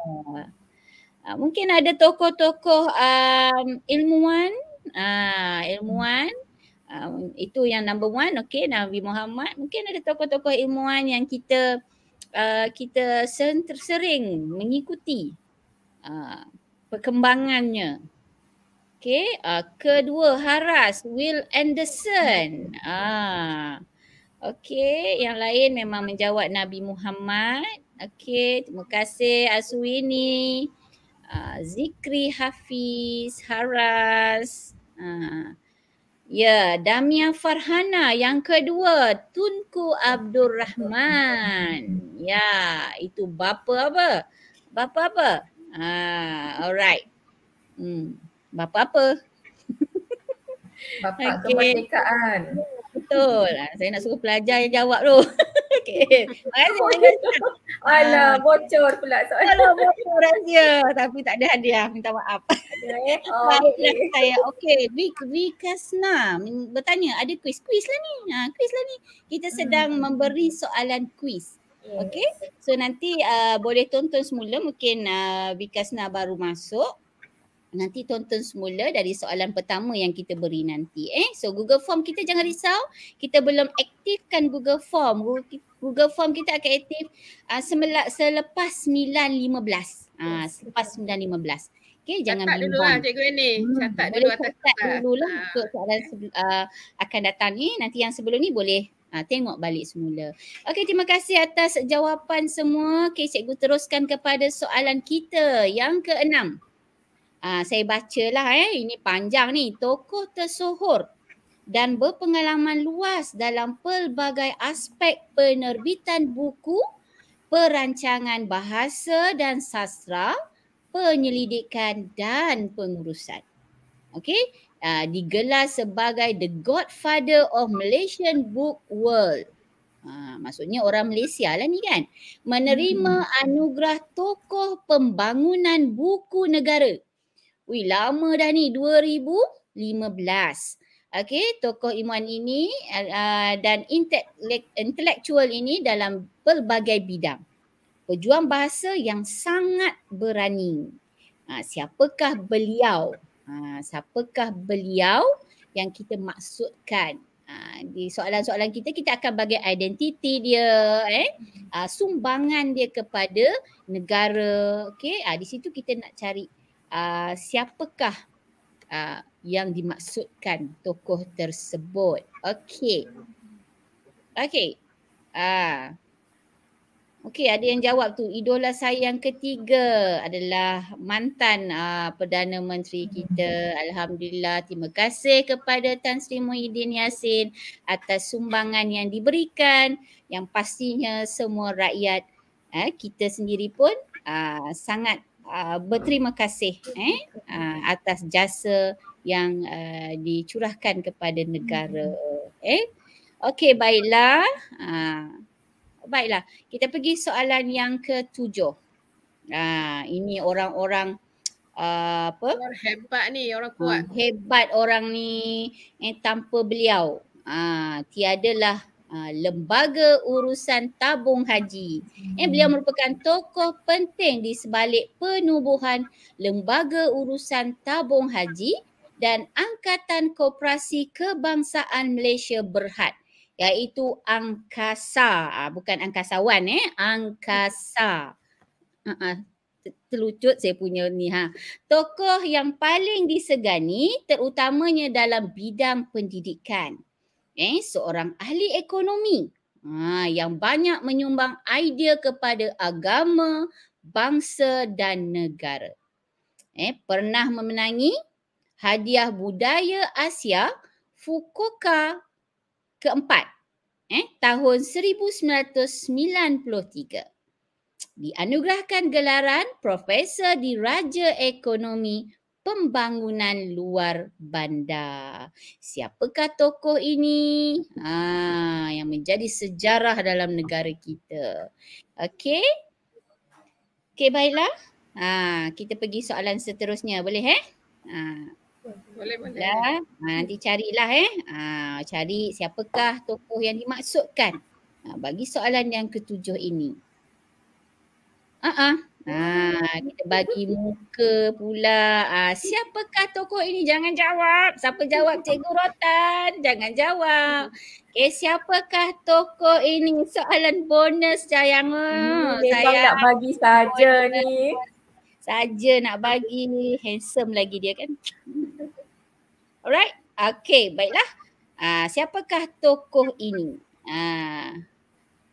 Uh, mungkin ada tokoh-tokoh um, ilmuwan, uh, ilmuwan. Um, itu yang number one, okay, Nabi Muhammad. Mungkin ada tokoh-tokoh ilmuwan yang kita uh, kita sering mengikuti uh, perkembangannya. Okay, uh, kedua Haras, Will Anderson. Uh. Okey, yang lain memang menjawab Nabi Muhammad. Okey, terima kasih Aswini. Uh, ah, Zikri Hafiz, Haras. Uh. Ya, yeah, Damia Farhana yang kedua, Tunku Abdul Rahman. Ya, yeah, itu bapa apa? Bapa apa? Uh, alright. Hmm, bapa apa? bapa kemerdekaan. Betul. Ah, saya nak suruh pelajar yang jawab tu. Okey. Terima Alah, ah. bocor pula soalan. Alah, bocor rahsia. Tapi tak ada hadiah. Minta maaf. Eh? Baiklah oh, okay. saya. Okey. Vik, Vikasna bertanya. Ada quiz? Quiz lah ni. Ha, quiz lah ni. Kita hmm. sedang hmm. memberi soalan quiz. Okay, so nanti uh, boleh tonton semula mungkin uh, Vikasna baru masuk nanti tonton semula dari soalan pertama yang kita beri nanti eh so google form kita jangan risau kita belum aktifkan google form google form kita akan aktif uh, ah, semula, selepas 9.15 uh, ah, selepas 9.15 Okey jangan bimbang. Catat dulu lah cikgu ni. Hmm, catat hmm, dulu atas Catat dulu lah ah. untuk soalan uh, akan datang ni. Eh? Nanti yang sebelum ni boleh uh, tengok balik semula. Okay, terima kasih atas jawapan semua. Okey cikgu teruskan kepada soalan kita yang keenam. Ah, saya bacalah eh ini panjang ni tokoh tersohor dan berpengalaman luas dalam pelbagai aspek penerbitan buku, perancangan bahasa dan sastra, penyelidikan dan pengurusan. Okey, uh, digelar sebagai the godfather of Malaysian book world. Uh, maksudnya orang Malaysia lah ni kan. Menerima hmm. anugerah tokoh pembangunan buku negara. Wih, lama dah ni 2015. Okay, tokoh iman ini uh, dan intelektual ini dalam pelbagai bidang. Pejuang bahasa yang sangat berani. Ha, siapakah beliau? Ha, siapakah beliau yang kita maksudkan? Ha, di soalan-soalan kita, kita akan bagi identiti dia, eh? ha, sumbangan dia kepada negara. Okay? Ha, di situ kita nak cari Ah, siapakah uh, yang dimaksudkan tokoh tersebut. Okey. Okey. Ah. Uh. Okey, ada yang jawab tu. Idola saya yang ketiga adalah mantan uh, Perdana Menteri kita. Alhamdulillah, terima kasih kepada Tan Sri Muhyiddin Yassin atas sumbangan yang diberikan yang pastinya semua rakyat uh, kita sendiri pun uh, sangat uh, berterima kasih eh uh, atas jasa yang uh, dicurahkan kepada negara eh okey baiklah uh, baiklah kita pergi soalan yang ketujuh uh, ini orang-orang uh, apa orang hebat ni orang kuat uh, hebat orang ni eh tanpa beliau uh, tiadalah Ah, lembaga Urusan Tabung Haji. Eh hmm. beliau merupakan tokoh penting di sebalik penubuhan Lembaga Urusan Tabung Haji dan Angkatan Koperasi Kebangsaan Malaysia Berhad iaitu Angkasa ah, bukan angkasawan eh Angkasa. Uh-uh. Terlucut saya punya ni ha. Tokoh yang paling disegani terutamanya dalam bidang pendidikan eh seorang ahli ekonomi ha yang banyak menyumbang idea kepada agama, bangsa dan negara. Eh pernah memenangi hadiah budaya Asia Fukuoka keempat eh tahun 1993. Dianugerahkan gelaran profesor di Raja Ekonomi pembangunan luar bandar. Siapakah tokoh ini? Ha, yang menjadi sejarah dalam negara kita. Okey. Okey baiklah. Ha, kita pergi soalan seterusnya. Boleh eh? Ha. Boleh, boleh. Ha, nanti carilah eh. Ha, cari siapakah tokoh yang dimaksudkan. Ha, bagi soalan yang ketujuh ini. Ah, uh-uh. Ha, kita bagi muka pula. Ha, siapakah tokoh ini? Jangan jawab. Siapa jawab Cikgu Rotan? Jangan jawab. eh siapakah tokoh ini? Soalan bonus sayang. Ah, hmm, saya nak bagi saja ni. Saja nak bagi. Handsome lagi dia kan. Alright. Okay, baiklah. Ha, siapakah tokoh ini? Ah. Ha.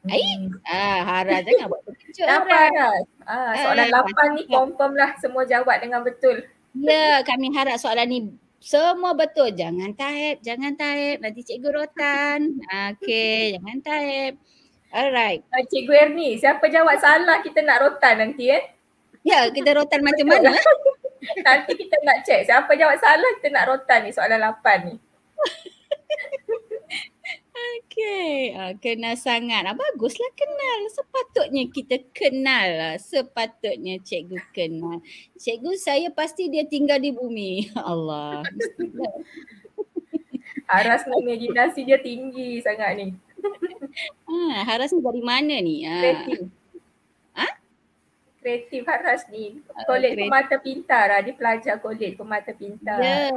Aik. Hmm. Ah, Hara jangan buat terkejut. Apa ah, ah, soalan ah. lapan ni confirm lah semua jawab dengan betul. Ya, kami harap soalan ni semua betul. Jangan taip, jangan taip. Nanti cikgu rotan. Okay, jangan taip. Alright. Ah, cikgu Erni, siapa jawab salah kita nak rotan nanti eh? Ya, kita rotan macam mana? Lah. nanti kita nak check siapa jawab salah kita nak rotan ni soalan lapan ni. Okay. Uh, ah, kenal sangat. Uh, baguslah kenal. Sepatutnya kita kenal. Uh, sepatutnya cikgu kenal. Cikgu saya pasti dia tinggal di bumi. Allah. Haras ah, ni imaginasi dia tinggi sangat ni. Uh, haras ni dari mana ni? Uh, kreatif ha? Haras ni. Kolej uh, Pemata Pintar lah. Dia pelajar kolej Pemata Pintar. Ya. Yeah.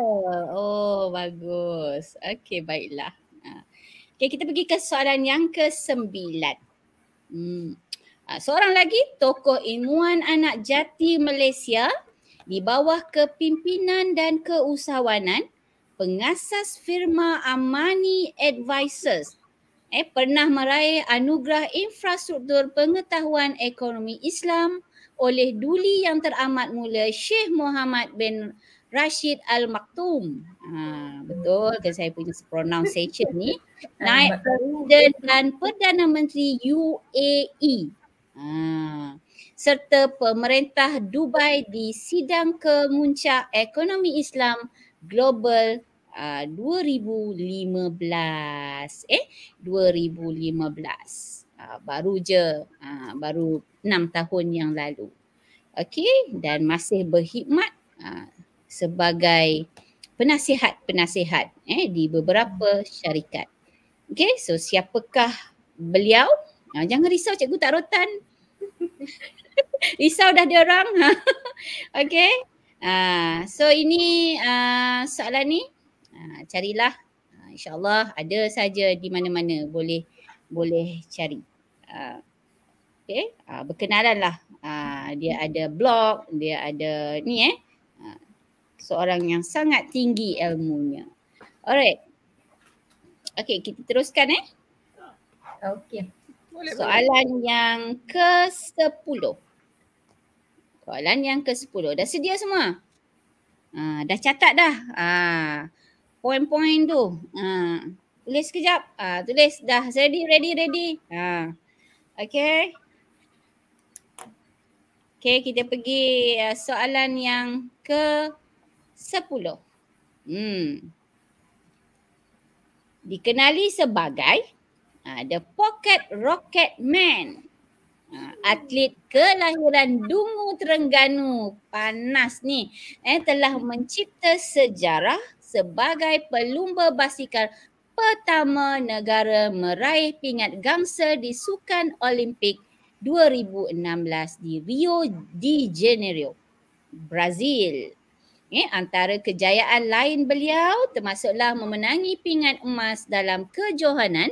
Oh bagus. Okay, baiklah. Okay, kita pergi ke soalan yang ke sembilan. Hmm. Ah, seorang lagi tokoh ilmuan anak jati Malaysia di bawah kepimpinan dan keusahawanan pengasas firma Amani Advisors eh, pernah meraih anugerah infrastruktur pengetahuan ekonomi Islam oleh duli yang teramat mula Syekh Muhammad bin Rashid Al Maktum. Ha, betul ke saya punya pronunciation ni? Naib ah, Presiden dan Perdana Menteri UAE. Ha, serta pemerintah Dubai di sidang kemuncak ekonomi Islam global uh, ah, 2015 eh 2015 uh, ah, baru je uh, baru 6 tahun yang lalu okey dan masih berkhidmat uh, sebagai penasihat-penasihat eh di beberapa syarikat. Okay, so siapakah beliau? Nah, ha, jangan risau cikgu tak rotan. risau dah dia orang. okay. Uh, ha, so ini uh, soalan ni uh, carilah. Uh, InsyaAllah ada saja di mana-mana boleh boleh cari. Uh, okay. Uh, berkenalan lah. Uh, dia ada blog, dia ada ni eh seorang yang sangat tinggi ilmunya. Alright. Okay, kita teruskan eh. Okay. Boleh, Soalan boleh. yang ke sepuluh. Soalan yang ke sepuluh. Dah sedia semua? Uh, dah catat dah. Uh, poin-poin tu. Uh, tulis sekejap. Uh, tulis. Dah ready, ready, ready. Uh, okay. Okay, kita pergi eh, soalan yang ke 10. Hmm. Dikenali sebagai uh, the pocket rocket man. Uh, atlet kelahiran Dungu Terengganu panas ni eh telah mencipta sejarah sebagai pelumba basikal pertama negara meraih pingat gangsa di Sukan Olimpik 2016 di Rio de Janeiro, Brazil. Eh, antara kejayaan lain beliau termasuklah memenangi pingat emas dalam kejohanan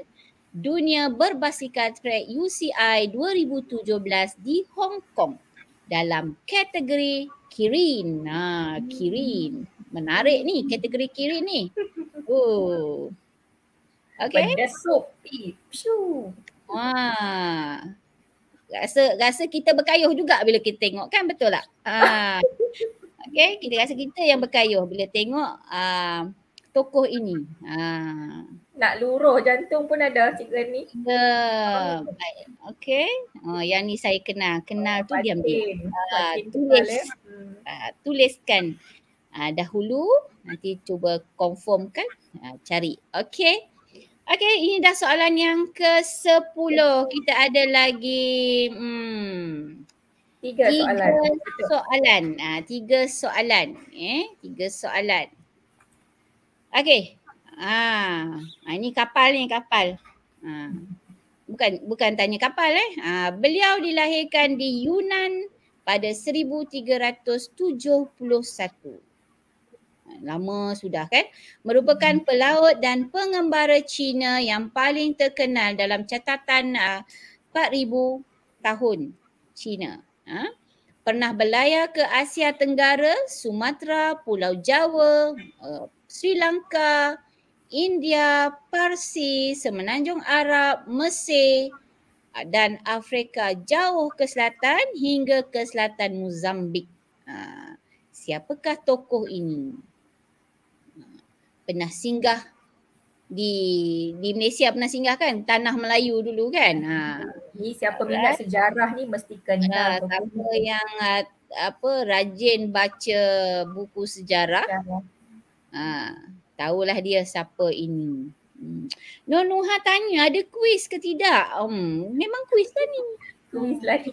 dunia berbasikal track UCI 2017 di Hong Kong dalam kategori Kirin. Nah, ha, Kirin. Menarik ni kategori Kirin ni. Oh. Okay. Pedesok. Wah. Ha. Rasa, rasa kita berkayuh juga bila kita tengok kan betul tak? Ah. Okay, kita rasa kita yang berkayuh bila tengok uh, tokoh ini. Uh. Nak luruh jantung pun ada cikgu ni. yeah. okay. Uh, oh, yang ni saya kenal. Kenal oh, tu diam dia. Uh, tulis. Uh, tuliskan uh, dahulu. Nanti cuba confirmkan. Uh, cari. Okay. Okay, ini dah soalan yang ke sepuluh Kita ada lagi hmm, tiga, tiga soalan. soalan. Ha, tiga soalan. Eh, tiga soalan. Okey. Ha, ah, ah, ini kapal ni kapal. Ha. Bukan bukan tanya kapal eh. Ha, beliau dilahirkan di Yunan pada 1371. Lama sudah kan? Merupakan hmm. pelaut dan pengembara Cina yang paling terkenal dalam catatan uh, 4000 tahun Cina. Ha? Pernah berlayar ke Asia Tenggara, Sumatera, Pulau Jawa, eh, Sri Lanka, India, Parsi, Semenanjung Arab, Mesir eh, dan Afrika jauh ke selatan hingga ke selatan Muzambik. Ha, siapakah tokoh ini? Ha? Pernah singgah di di Malaysia pernah singgah kan tanah Melayu dulu kan ha ni siapa right. minat sejarah ni mesti kena ha, ah, yang ah, apa rajin baca buku sejarah ha tahulah dia siapa ini hmm. Nuha tanya ada kuis ke tidak um, memang kuis lah ni kuis lagi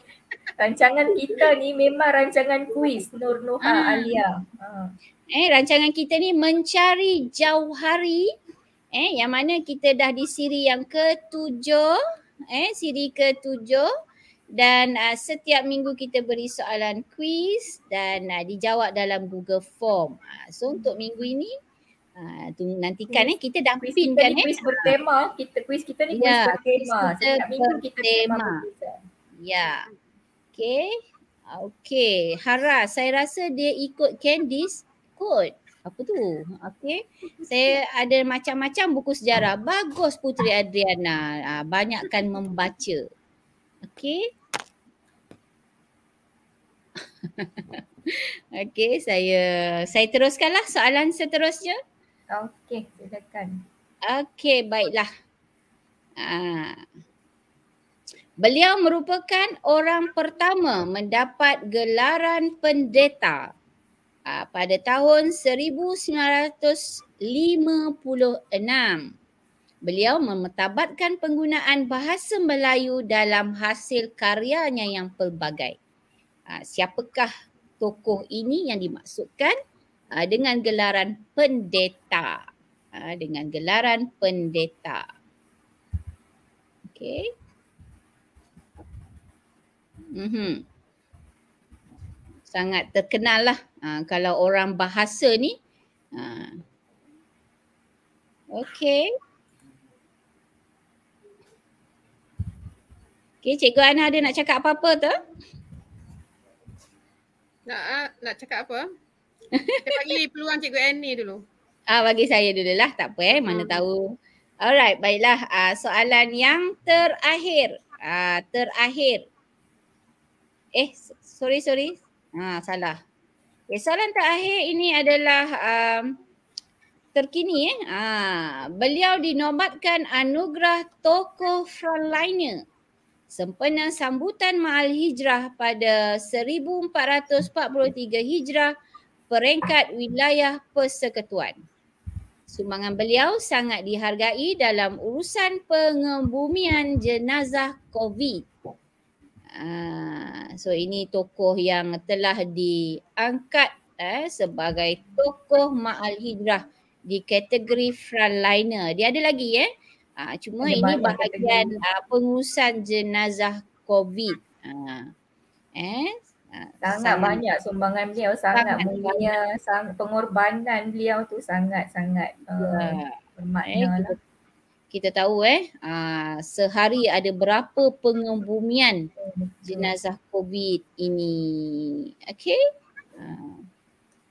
rancangan kita ni memang rancangan kuis Nur Nuha ha. Alia ha. Eh, rancangan kita ni mencari jauhari eh yang mana kita dah di siri yang ketujuh eh siri ketujuh dan uh, setiap minggu kita beri soalan kuis dan uh, dijawab dalam Google Form. Uh, so untuk minggu ini uh, nantikan quiz, eh kita dah quiz pin kita kan ni eh. Quiz bertema, kita quiz kita ni yeah, quiz ya, bertema. kita setiap minggu bertema. kita Ya. Okay. Okay. Hara, saya rasa dia ikut Candice kot apa tu okey saya ada macam-macam buku sejarah bagus putri adriana uh, banyakkan membaca okey okey saya saya teruskanlah soalan seterusnya okey silakan okey baiklah uh. Beliau merupakan orang pertama mendapat gelaran pendeta uh, pada tahun 1956. Beliau memetabatkan penggunaan bahasa Melayu dalam hasil karyanya yang pelbagai. Uh, siapakah tokoh ini yang dimaksudkan uh, dengan gelaran pendeta? Uh, dengan gelaran pendeta. Okay. Mm-hmm sangat terkenal lah ha, kalau orang bahasa ni. Ha. Ah. Okay. Okay, Cikgu Ana ada nak cakap apa-apa tu? Nak ah, nak cakap apa? Saya bagi peluang Cikgu Annie dulu. Ah, bagi saya dulu lah. Tak apa eh. Mana hmm. tahu. Alright, baiklah. Ah, soalan yang terakhir. Ah, terakhir. Eh, sorry, sorry. Ha, salah. Okay, eh, soalan terakhir ini adalah um, terkini. Eh? Ha, beliau dinobatkan anugerah tokoh frontliner sempena sambutan Mahal Hijrah pada 1443 Hijrah peringkat wilayah persekutuan. Sumbangan beliau sangat dihargai dalam urusan pengebumian jenazah COVID. Ah, so ini tokoh yang telah diangkat eh sebagai tokoh ma'al hijrah di kategori frontliner. Dia ada lagi eh. Ah, cuma ada ini bahagian uh, pengurusan jenazah COVID. Uh, eh sangat, sangat banyak sumbangan beliau sangat mulia pengorbanan beliau tu sangat-sangat uh, bermakna eh, lah kita tahu eh aa, ah, sehari ada berapa pengebumian jenazah covid ini okey ah,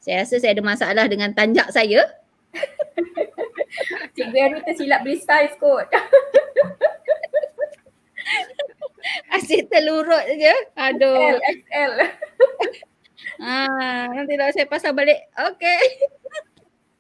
saya rasa saya ada masalah dengan tanjak saya cikgu Eru tersilap beli saiz kot asyik terlurut je aduh XL, XL. Ah, nanti lah saya pasang balik okey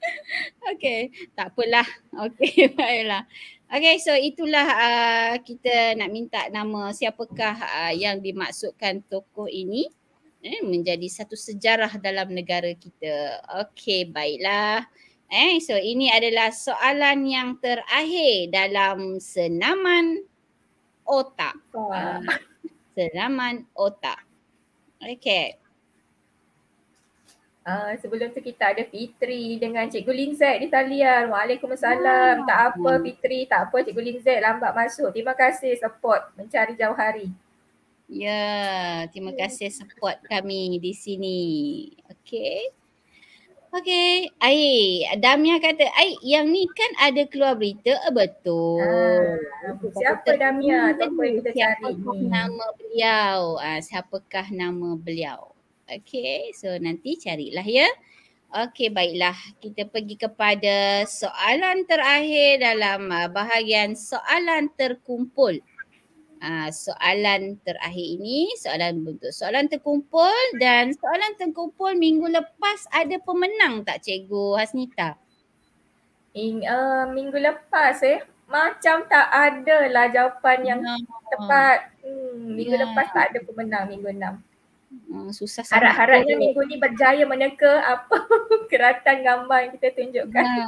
Okay, tak apalah. Okay, baiklah. Okay, so itulah uh, kita nak minta nama siapakah uh, yang dimaksudkan tokoh ini eh, menjadi satu sejarah dalam negara kita. Okay, baiklah. Eh, so ini adalah soalan yang terakhir dalam senaman otak. Uh, senaman otak. Okay. Ah, sebelum tu kita ada Fitri dengan Cikgu Lin di talian. Waalaikumsalam. Tak apa Fitri, tak apa Cikgu Lin lambat masuk. Terima kasih support mencari jauh hari. Ya, terima ya. kasih support kami di sini. Okay. Okay, Aik. Damia kata, Aik yang ni kan ada keluar berita, eh, betul. Ha, siapa Damia? Siapa cari? nama beliau? Ha, siapakah nama beliau? Ah, Okay, so nanti carilah ya. Okay, baiklah. Kita pergi kepada soalan terakhir dalam uh, bahagian soalan terkumpul. Ah, soalan terakhir ini, soalan bentuk soalan terkumpul dan soalan terkumpul minggu lepas ada pemenang tak Cikgu Hasnita? In, uh, minggu lepas eh, macam tak ada lah jawapan yang no. tepat. Hmm, minggu yeah. lepas tak ada pemenang minggu enam. Ah, susah sangat. harap harapnya minggu ni berjaya meneka apa keratan gambar yang kita tunjukkan. Ha.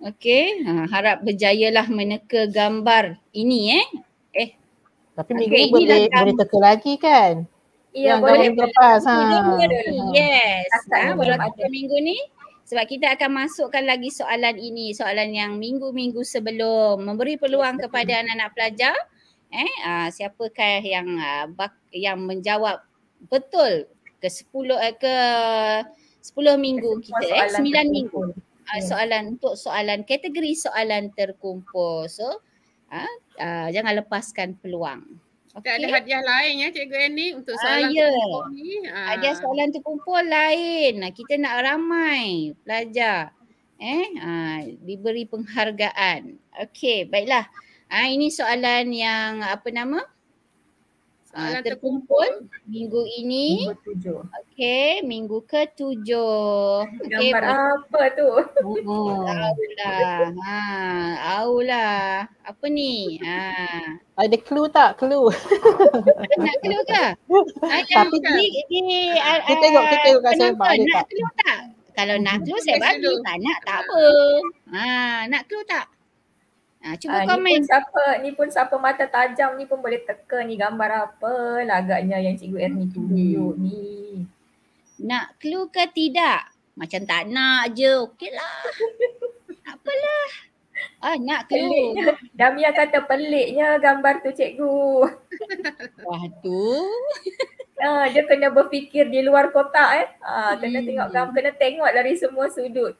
Okey, ha, harap berjayalah meneka gambar ini eh. Eh. Tapi minggu okay, ni boleh gambar. boleh teka lagi kan? Ya, yang boleh. Yang lepas. Ha. Yes. Ha, minggu ni sebab kita akan masukkan lagi soalan ini, soalan yang minggu-minggu sebelum memberi peluang kepada anak-anak pelajar eh uh, siapakah yang uh, yang menjawab betul ke 10 eh, ke 10 minggu kita eh 9 terkumpul. minggu uh, soalan untuk soalan kategori soalan terkumpul so uh, uh, jangan lepaskan peluang Okay. Ada hadiah lain ya Cikgu Annie untuk soalan ah, ya. yeah. terkumpul ni. Ah. Hadiah soalan terkumpul lain. Kita nak ramai pelajar. Eh, ah, diberi penghargaan. Okey, baiklah. Ah ha, ini soalan yang apa nama? Ah, soalan terkumpul, minggu ini. Okey, minggu ke tujuh Okay, Gambar apa tu? Oh, ha, aulah. Apa ni? Ha. Ada clue tak? Clue. nak clue ke? Tapi ni, ni, kita tengok, kita tengok kat saya. Nak clue tak? Kalau nak clue saya bagi. Tak nak, tak apa. Ha, nak clue tak? Ha, cuba ha, komen. Ni pun siapa, ni pun siapa mata tajam ni pun boleh teka ni gambar apa lagaknya lah yang cikgu Erni hmm. tunjuk ni. Nak clue ke tidak? Macam tak nak je. Okeylah. Apalah. Ah, nak clue. Peliknya. Damia kata peliknya gambar tu cikgu. Wah tu. Ah, dia kena berfikir di luar kotak eh. Ah, kena hmm. tengok gambar, kena tengok dari semua sudut.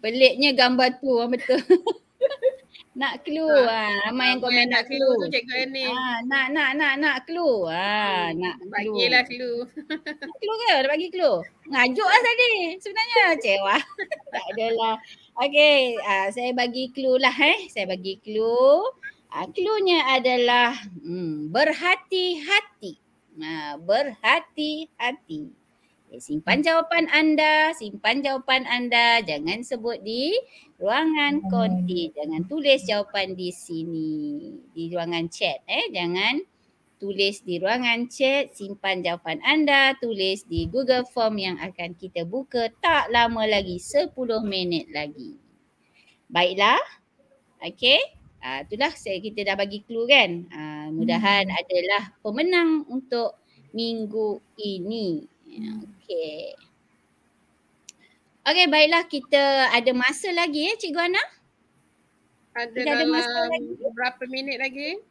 Peliknya gambar tu, betul. nak clue ha. ah ramai yang komen nak clue, clue tu cikgu ni ha ah, nak nak nak nak clue ha nak bagilah clue clue, clue ke dah bagi clue ngajuklah tadi sebenarnya cewa tak adalah okey uh, saya bagi clue lah eh saya bagi clue uh, cluenya adalah hmm, berhati-hati ha berhati-hati eh, Simpan jawapan anda, simpan jawapan anda. Jangan sebut di ruangan hmm. konti. Jangan tulis jawapan di sini, di ruangan chat. Eh, Jangan tulis di ruangan chat, simpan jawapan anda, tulis di Google Form yang akan kita buka tak lama lagi, 10 minit lagi. Baiklah, okay. Uh, ah, itulah saya, kita dah bagi clue kan. Uh, ah, mudahan hmm. adalah pemenang untuk minggu ini. Okay. Okay baiklah kita ada masa lagi ya Cikgu Ana. Ada kita dalam ada berapa minit lagi?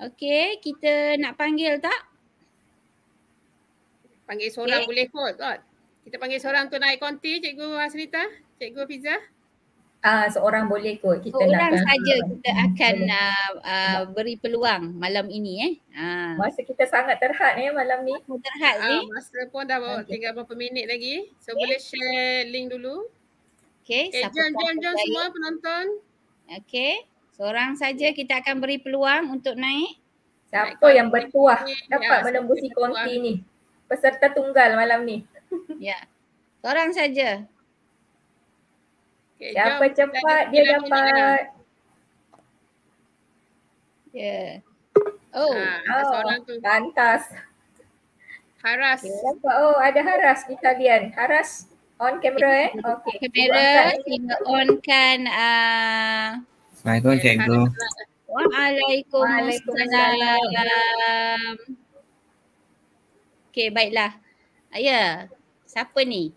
Okay kita nak panggil tak? Panggil seorang okay. boleh kot, kot. Kita panggil seorang tu naik konti Cikgu Asrita, Cikgu Fiza. Uh, seorang boleh kot kita nak. Seorang saja kita hmm, akan uh, uh, beri peluang malam ini eh. Uh. Masa kita sangat terhad eh malam ni. Terhad ni. Uh, eh. masa pun dah okay. tinggal berapa minit lagi. So okay. boleh share link dulu. Okay. Eh, jom, jom, jom semua penonton. Okay. Seorang saja kita akan beri peluang untuk naik. Siapa yang bertuah ya, dapat ya, menembusi konti ni. Peserta tunggal malam ni. Ya. Seorang saja. Okay, Siapa jom, cepat dia dapat. Yeah. Oh, ha, ada oh, soalan tu. Pantas. Haras. Okay, oh, ada Haras di talian. Haras on camera eh. Okay. Kamera kita onkan a ah. Assalamualaikum cikgu. Waalaikumsalam. Okay, baiklah. Ayah, ya. siapa ni?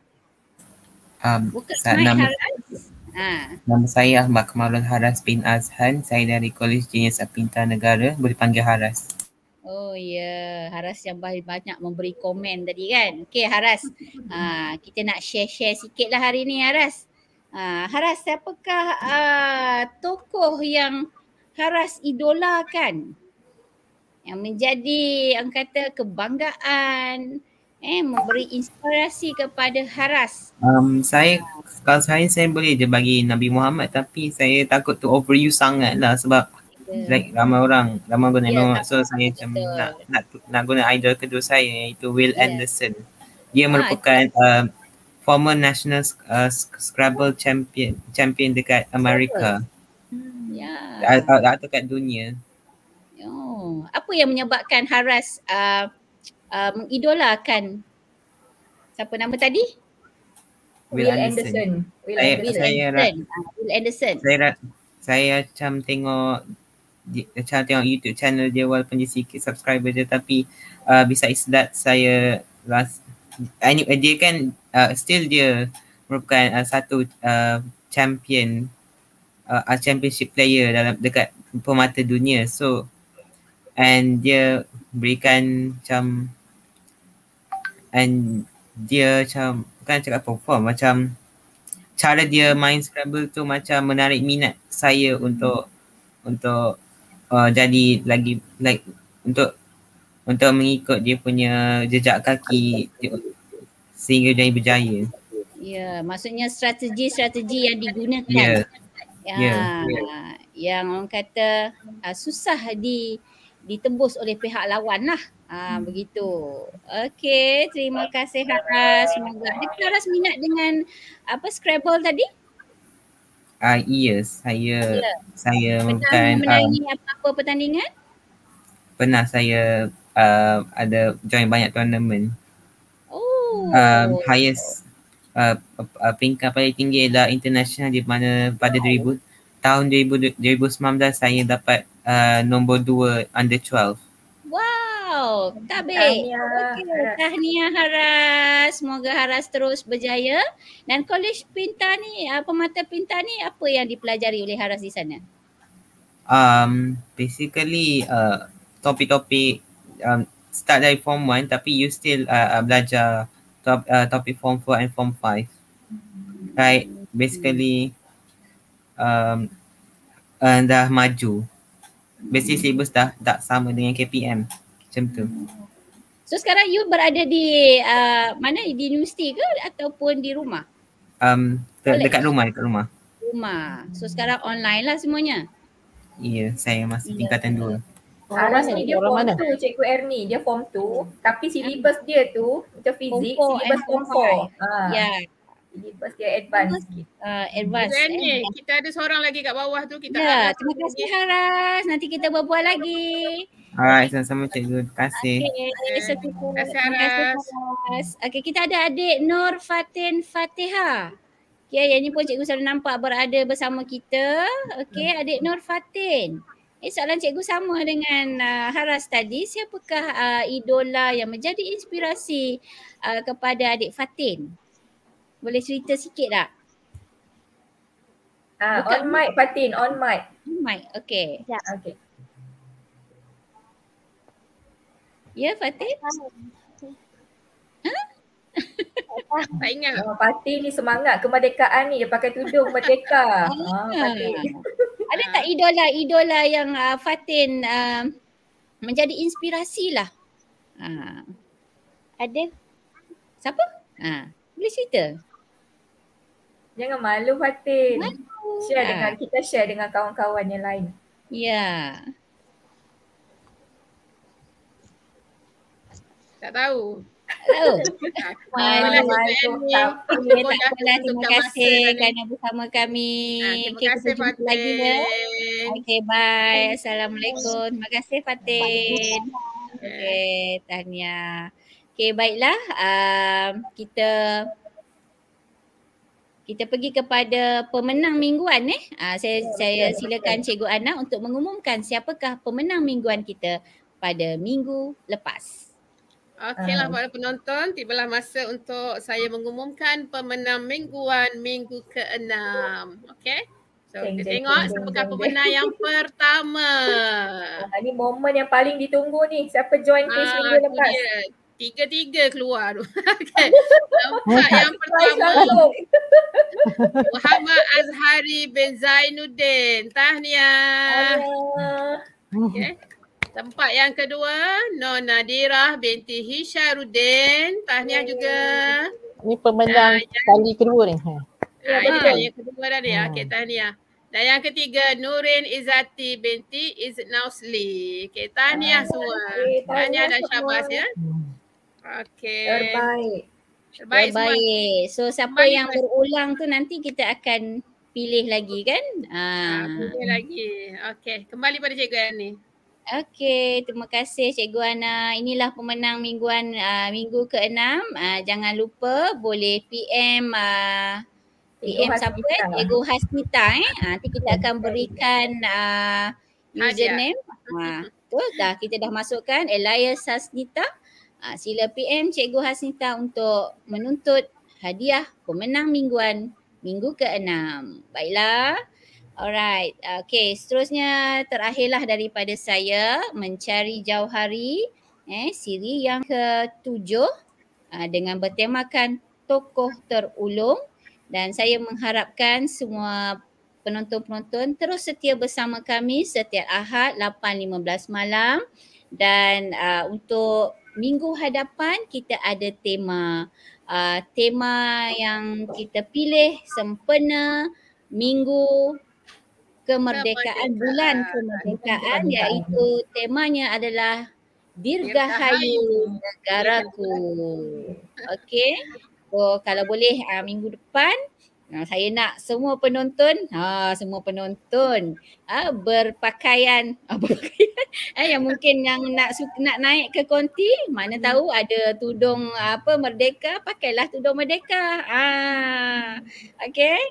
Um, Buka smile Haras. Ha. Nama saya Ahmad Kamalul Haras bin Azhan. Saya dari Kolej Jenis Apinta Negara. Boleh panggil Haras. Oh ya, yeah. Haras yang banyak memberi komen tadi kan. Okey Haras, ha, kita nak share-share sikit lah hari ni Haras. Ha, Haras, siapakah uh, tokoh yang Haras idolakan? Yang menjadi, orang kebanggaan, eh memberi inspirasi kepada Haras. Um, saya kalau saya saya boleh je bagi Nabi Muhammad tapi saya takut tu overuse sangat lah sebab yeah. like ramai orang ramai guna yeah, ya, nama so saya macam nak, nak nak guna idol kedua saya iaitu Will yeah. Anderson. Dia ah, merupakan ha, um, former national uh, Scrabble champion champion dekat Amerika. Hmm, ya. Yeah. Atau, atau kat dunia. Oh, apa yang menyebabkan Haras uh, uh, mengidolakan siapa nama tadi? Will Anderson. Will Anderson. Kan? Ah, Will Anderson. Saya macam tengok macam tengok YouTube channel dia walaupun dia sikit subscriber dia tapi uh, besides that saya last anyway, dia kan uh, still dia merupakan uh, satu uh, champion uh, uh championship player dalam dekat pemata dunia so and dia berikan macam And dia macam bukan cakap perform macam cara dia main scrabble tu macam menarik minat saya untuk untuk uh, jadi lagi like untuk untuk mengikut dia punya jejak kaki sehingga jadi berjaya. Ya, yeah, maksudnya strategi-strategi yang digunakan. Ya. Yeah. yeah. yang orang kata uh, susah di ditembus oleh pihak lawan lah. Ah ha, begitu. Okey, terima kasih Rara. Semoga ada Rara minat dengan apa Scrabble tadi? Ah uh, iya, saya ya. saya memenangi ah, menangi um, apa-apa pertandingan? Pernah saya uh, ada join banyak tournament. Oh. Um, uh, highest uh, uh, peringkat paling tinggi adalah international di mana pada oh. 2000 tahun 2000, 2019 saya dapat uh, nombor 2 under 12. Wow, tabik. Tahniah. Okay. Tahniah Haras. Semoga Haras terus berjaya. Dan kolej pintar ni, uh, ah, pemata pintar ni apa yang dipelajari oleh Haras di sana? Um, basically uh, topik-topik um, start dari form 1 tapi you still uh, uh, belajar top, uh, topik form 4 and form 5. Right? Basically um, uh, dah maju. Basically, mm-hmm. dah tak sama dengan KPM macam tu. So sekarang you berada di uh, mana di universiti ke ataupun di rumah? Um de- dekat rumah dekat rumah. Rumah. So sekarang online lah semuanya. Iya, yeah, saya masih yeah. tingkatan 2. Ah, orang mana? Dia form mana? Tu, Cikgu Erni, dia form 2 tapi ah. silibus dia tu macam fizik, silibus form four. Eh, ah. Ya ini bos dia advance uh, advance Zain ah, eh. kita ada seorang lagi kat bawah tu kita yeah, ada. terima kasih Haras nanti kita berbual lagi Alright, sama-sama cikgu. Terima kasih. Okay, terima kasih. Terima kasih. Okay, kita ada adik Nur Fatin Fatiha. Okay, yang ni pun cikgu selalu nampak berada bersama kita. Okay, hmm. adik Nur Fatin. Eh, soalan cikgu sama dengan uh, Haras tadi. Siapakah uh, idola yang menjadi inspirasi uh, kepada adik Fatin? Boleh cerita sikit tak? Uh, on mic Patin, on mic. On mic, okay. Ya, okay. Ya, yeah, Patin? Tak ingat. Oh, ah, Patin ni semangat kemerdekaan ni dia pakai tudung merdeka. oh, Ada tak idola-idola yang uh, Fatin uh, menjadi inspirasi lah? Uh. Ada. Siapa? Uh. Boleh cerita? Jangan malu Fatin. Malu. Share yeah. dengan ah. kita share dengan kawan-kawan yang lain. Ya. Yeah. Tak tahu. Hello. Malu, malu, malu, Terima kasih kerana bersama kami. Ah, terima kasih okay, Fatin. Lagi, ya. Okay, bye. Assalamualaikum. Terima kasih Fatin. Okay, Tania. Okay, baiklah. Uh, kita kita pergi kepada pemenang mingguan eh. Uh, saya ya, saya ya, silakan ya. Cikgu Ana untuk mengumumkan siapakah pemenang mingguan kita pada minggu lepas. Okeylah ah. para penonton, tibalah masa untuk saya mengumumkan pemenang mingguan minggu ke-6. Okey. So ding, kita ding, tengok ding, siapakah ding, pemenang ding. yang pertama. Ah, ini momen yang paling ditunggu ni. Siapa join quiz minggu lepas? Dia tiga-tiga keluar okay. yang pertama Muhammad Azhari bin Zainuddin tahniah ya. okay. tempat yang kedua Nona Dirah binti Hisharuddin tahniah ya, Ayuh. juga Ini pemenang kali uh, kedua ni ha. Ya, yang kedua dah ni. Ya. Ha. Okey, tahniah. Ya. Dan yang ketiga, Nurin Izati binti Iznausli. Okey, tahniah semua. Eh, tahniah dan syabas ya. Hmm. Okay. Terbaik. Terbaik. Terbaik. So siapa Terbaik. yang berulang tu nanti kita akan pilih lagi kan? Ha. Ha, pilih lagi. Okay. Kembali pada Cikgu ni. Okey, terima kasih Cikgu Ana. Inilah pemenang mingguan uh, minggu ke-6. Uh, jangan lupa boleh PM uh, PM Cikgu siapa? Cikgu Hasnita eh. nanti kita akan berikan uh, username. Ha, uh, tu dah kita dah masukkan Elias Hasnita. Uh, sila PM Cikgu Hasnita untuk menuntut hadiah pemenang mingguan minggu ke-6. Baiklah. Alright. Okay. Seterusnya terakhirlah daripada saya mencari jauhari eh, siri yang ke-7 uh, ah, dengan bertemakan tokoh terulung dan saya mengharapkan semua penonton-penonton terus setia bersama kami setiap Ahad 8.15 malam dan uh, untuk minggu hadapan kita ada tema uh, tema yang kita pilih sempena minggu kemerdekaan bulan kemerdekaan iaitu temanya adalah dirgahayu negaraku okey so kalau boleh uh, minggu depan Uh, saya nak semua penonton, ha semua penonton uh, berpakaian apa uh, uh, yang mungkin yang nak nak naik ke konti, mana hmm. tahu ada tudung apa merdeka, pakailah tudung merdeka. Ah. Ha, okay.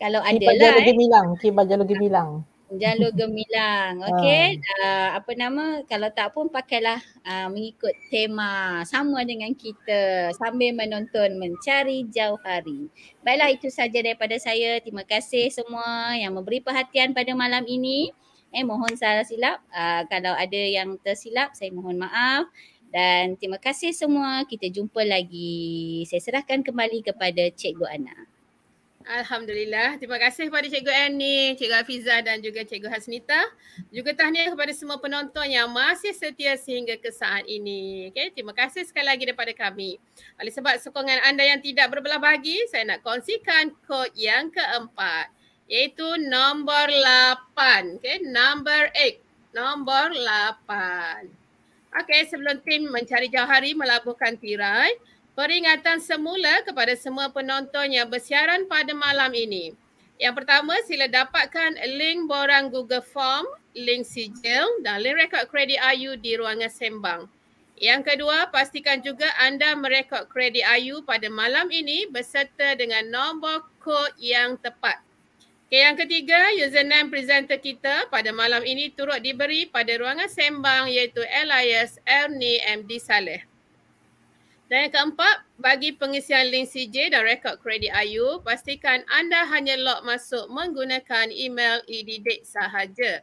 Kalau ada lah. Kibajar lagi eh. bilang, kibajar lagi bilang. Jalur gemilang. Okey. Uh. Uh, apa nama kalau tak pun pakailah uh, mengikut tema sama dengan kita sambil menonton mencari jauhari. Baiklah itu saja daripada saya. Terima kasih semua yang memberi perhatian pada malam ini. Eh mohon salah silap. Uh, kalau ada yang tersilap saya mohon maaf. Dan terima kasih semua. Kita jumpa lagi. Saya serahkan kembali kepada Cikgu Anak. Alhamdulillah. Terima kasih kepada Cikgu Ani, Cikgu Hafiza dan juga Cikgu Hasnita. Juga tahniah kepada semua penonton yang masih setia sehingga ke saat ini. Okay. Terima kasih sekali lagi daripada kami. Oleh sebab sokongan anda yang tidak berbelah bagi, saya nak kongsikan kod yang keempat. Iaitu nombor lapan. Okay. Number eight. Nombor lapan. Okay, sebelum tim mencari jauhari melabuhkan tirai, Peringatan semula kepada semua penonton yang bersiaran pada malam ini. Yang pertama, sila dapatkan link borang Google Form, link sijil dan link rekod kredit IU di ruangan sembang. Yang kedua, pastikan juga anda merekod kredit IU pada malam ini berserta dengan nombor kod yang tepat. Okay, yang ketiga, username presenter kita pada malam ini turut diberi pada ruangan sembang iaitu Elias Ernie MD Saleh. Dan yang keempat, bagi pengisian link CJ dan rekod kredit IU, pastikan anda hanya log masuk menggunakan email e-didik sahaja.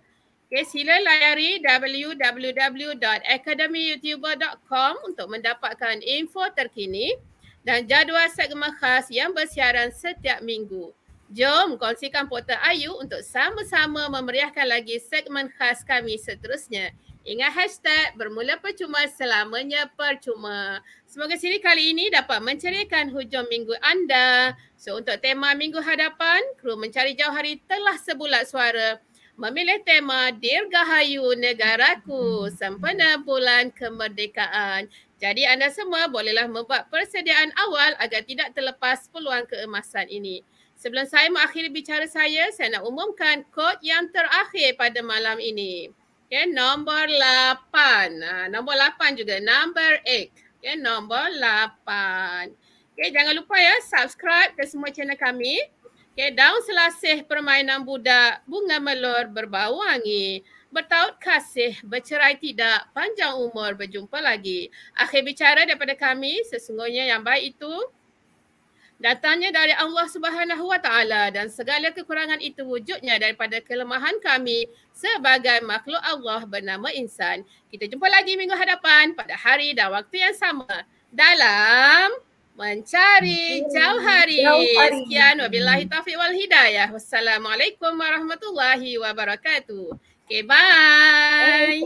Okay, sila layari www.academyyoutuber.com untuk mendapatkan info terkini dan jadual segmen khas yang bersiaran setiap minggu. Jom kongsikan porta Ayu untuk sama-sama memeriahkan lagi segmen khas kami seterusnya. Ingat hashtag bermula percuma selamanya percuma. Semoga sini kali ini dapat menceriakan hujung minggu anda. So untuk tema minggu hadapan, kru mencari jauh hari telah sebulat suara memilih tema Dirgahayu Negaraku sempena bulan kemerdekaan. Jadi anda semua bolehlah membuat persediaan awal agar tidak terlepas peluang keemasan ini. Sebelum saya mengakhiri bicara saya, saya nak umumkan kod yang terakhir pada malam ini. Okay, nombor 8. Ha, nombor 8 juga. Number 8. Okay, nombor 8. Okay, jangan lupa ya subscribe ke semua channel kami. Okay, daun selasih permainan budak, bunga melur berbau wangi. Bertaut kasih, bercerai tidak, panjang umur berjumpa lagi. Akhir bicara daripada kami, sesungguhnya yang baik itu Datangnya dari Allah Subhanahu Wa Taala dan segala kekurangan itu wujudnya daripada kelemahan kami sebagai makhluk Allah bernama insan. Kita jumpa lagi minggu hadapan pada hari dan waktu yang sama dalam mencari jauhari. Sekian wabillahi taufiq wal hidayah. Wassalamualaikum warahmatullahi wabarakatuh. Okay, Bye.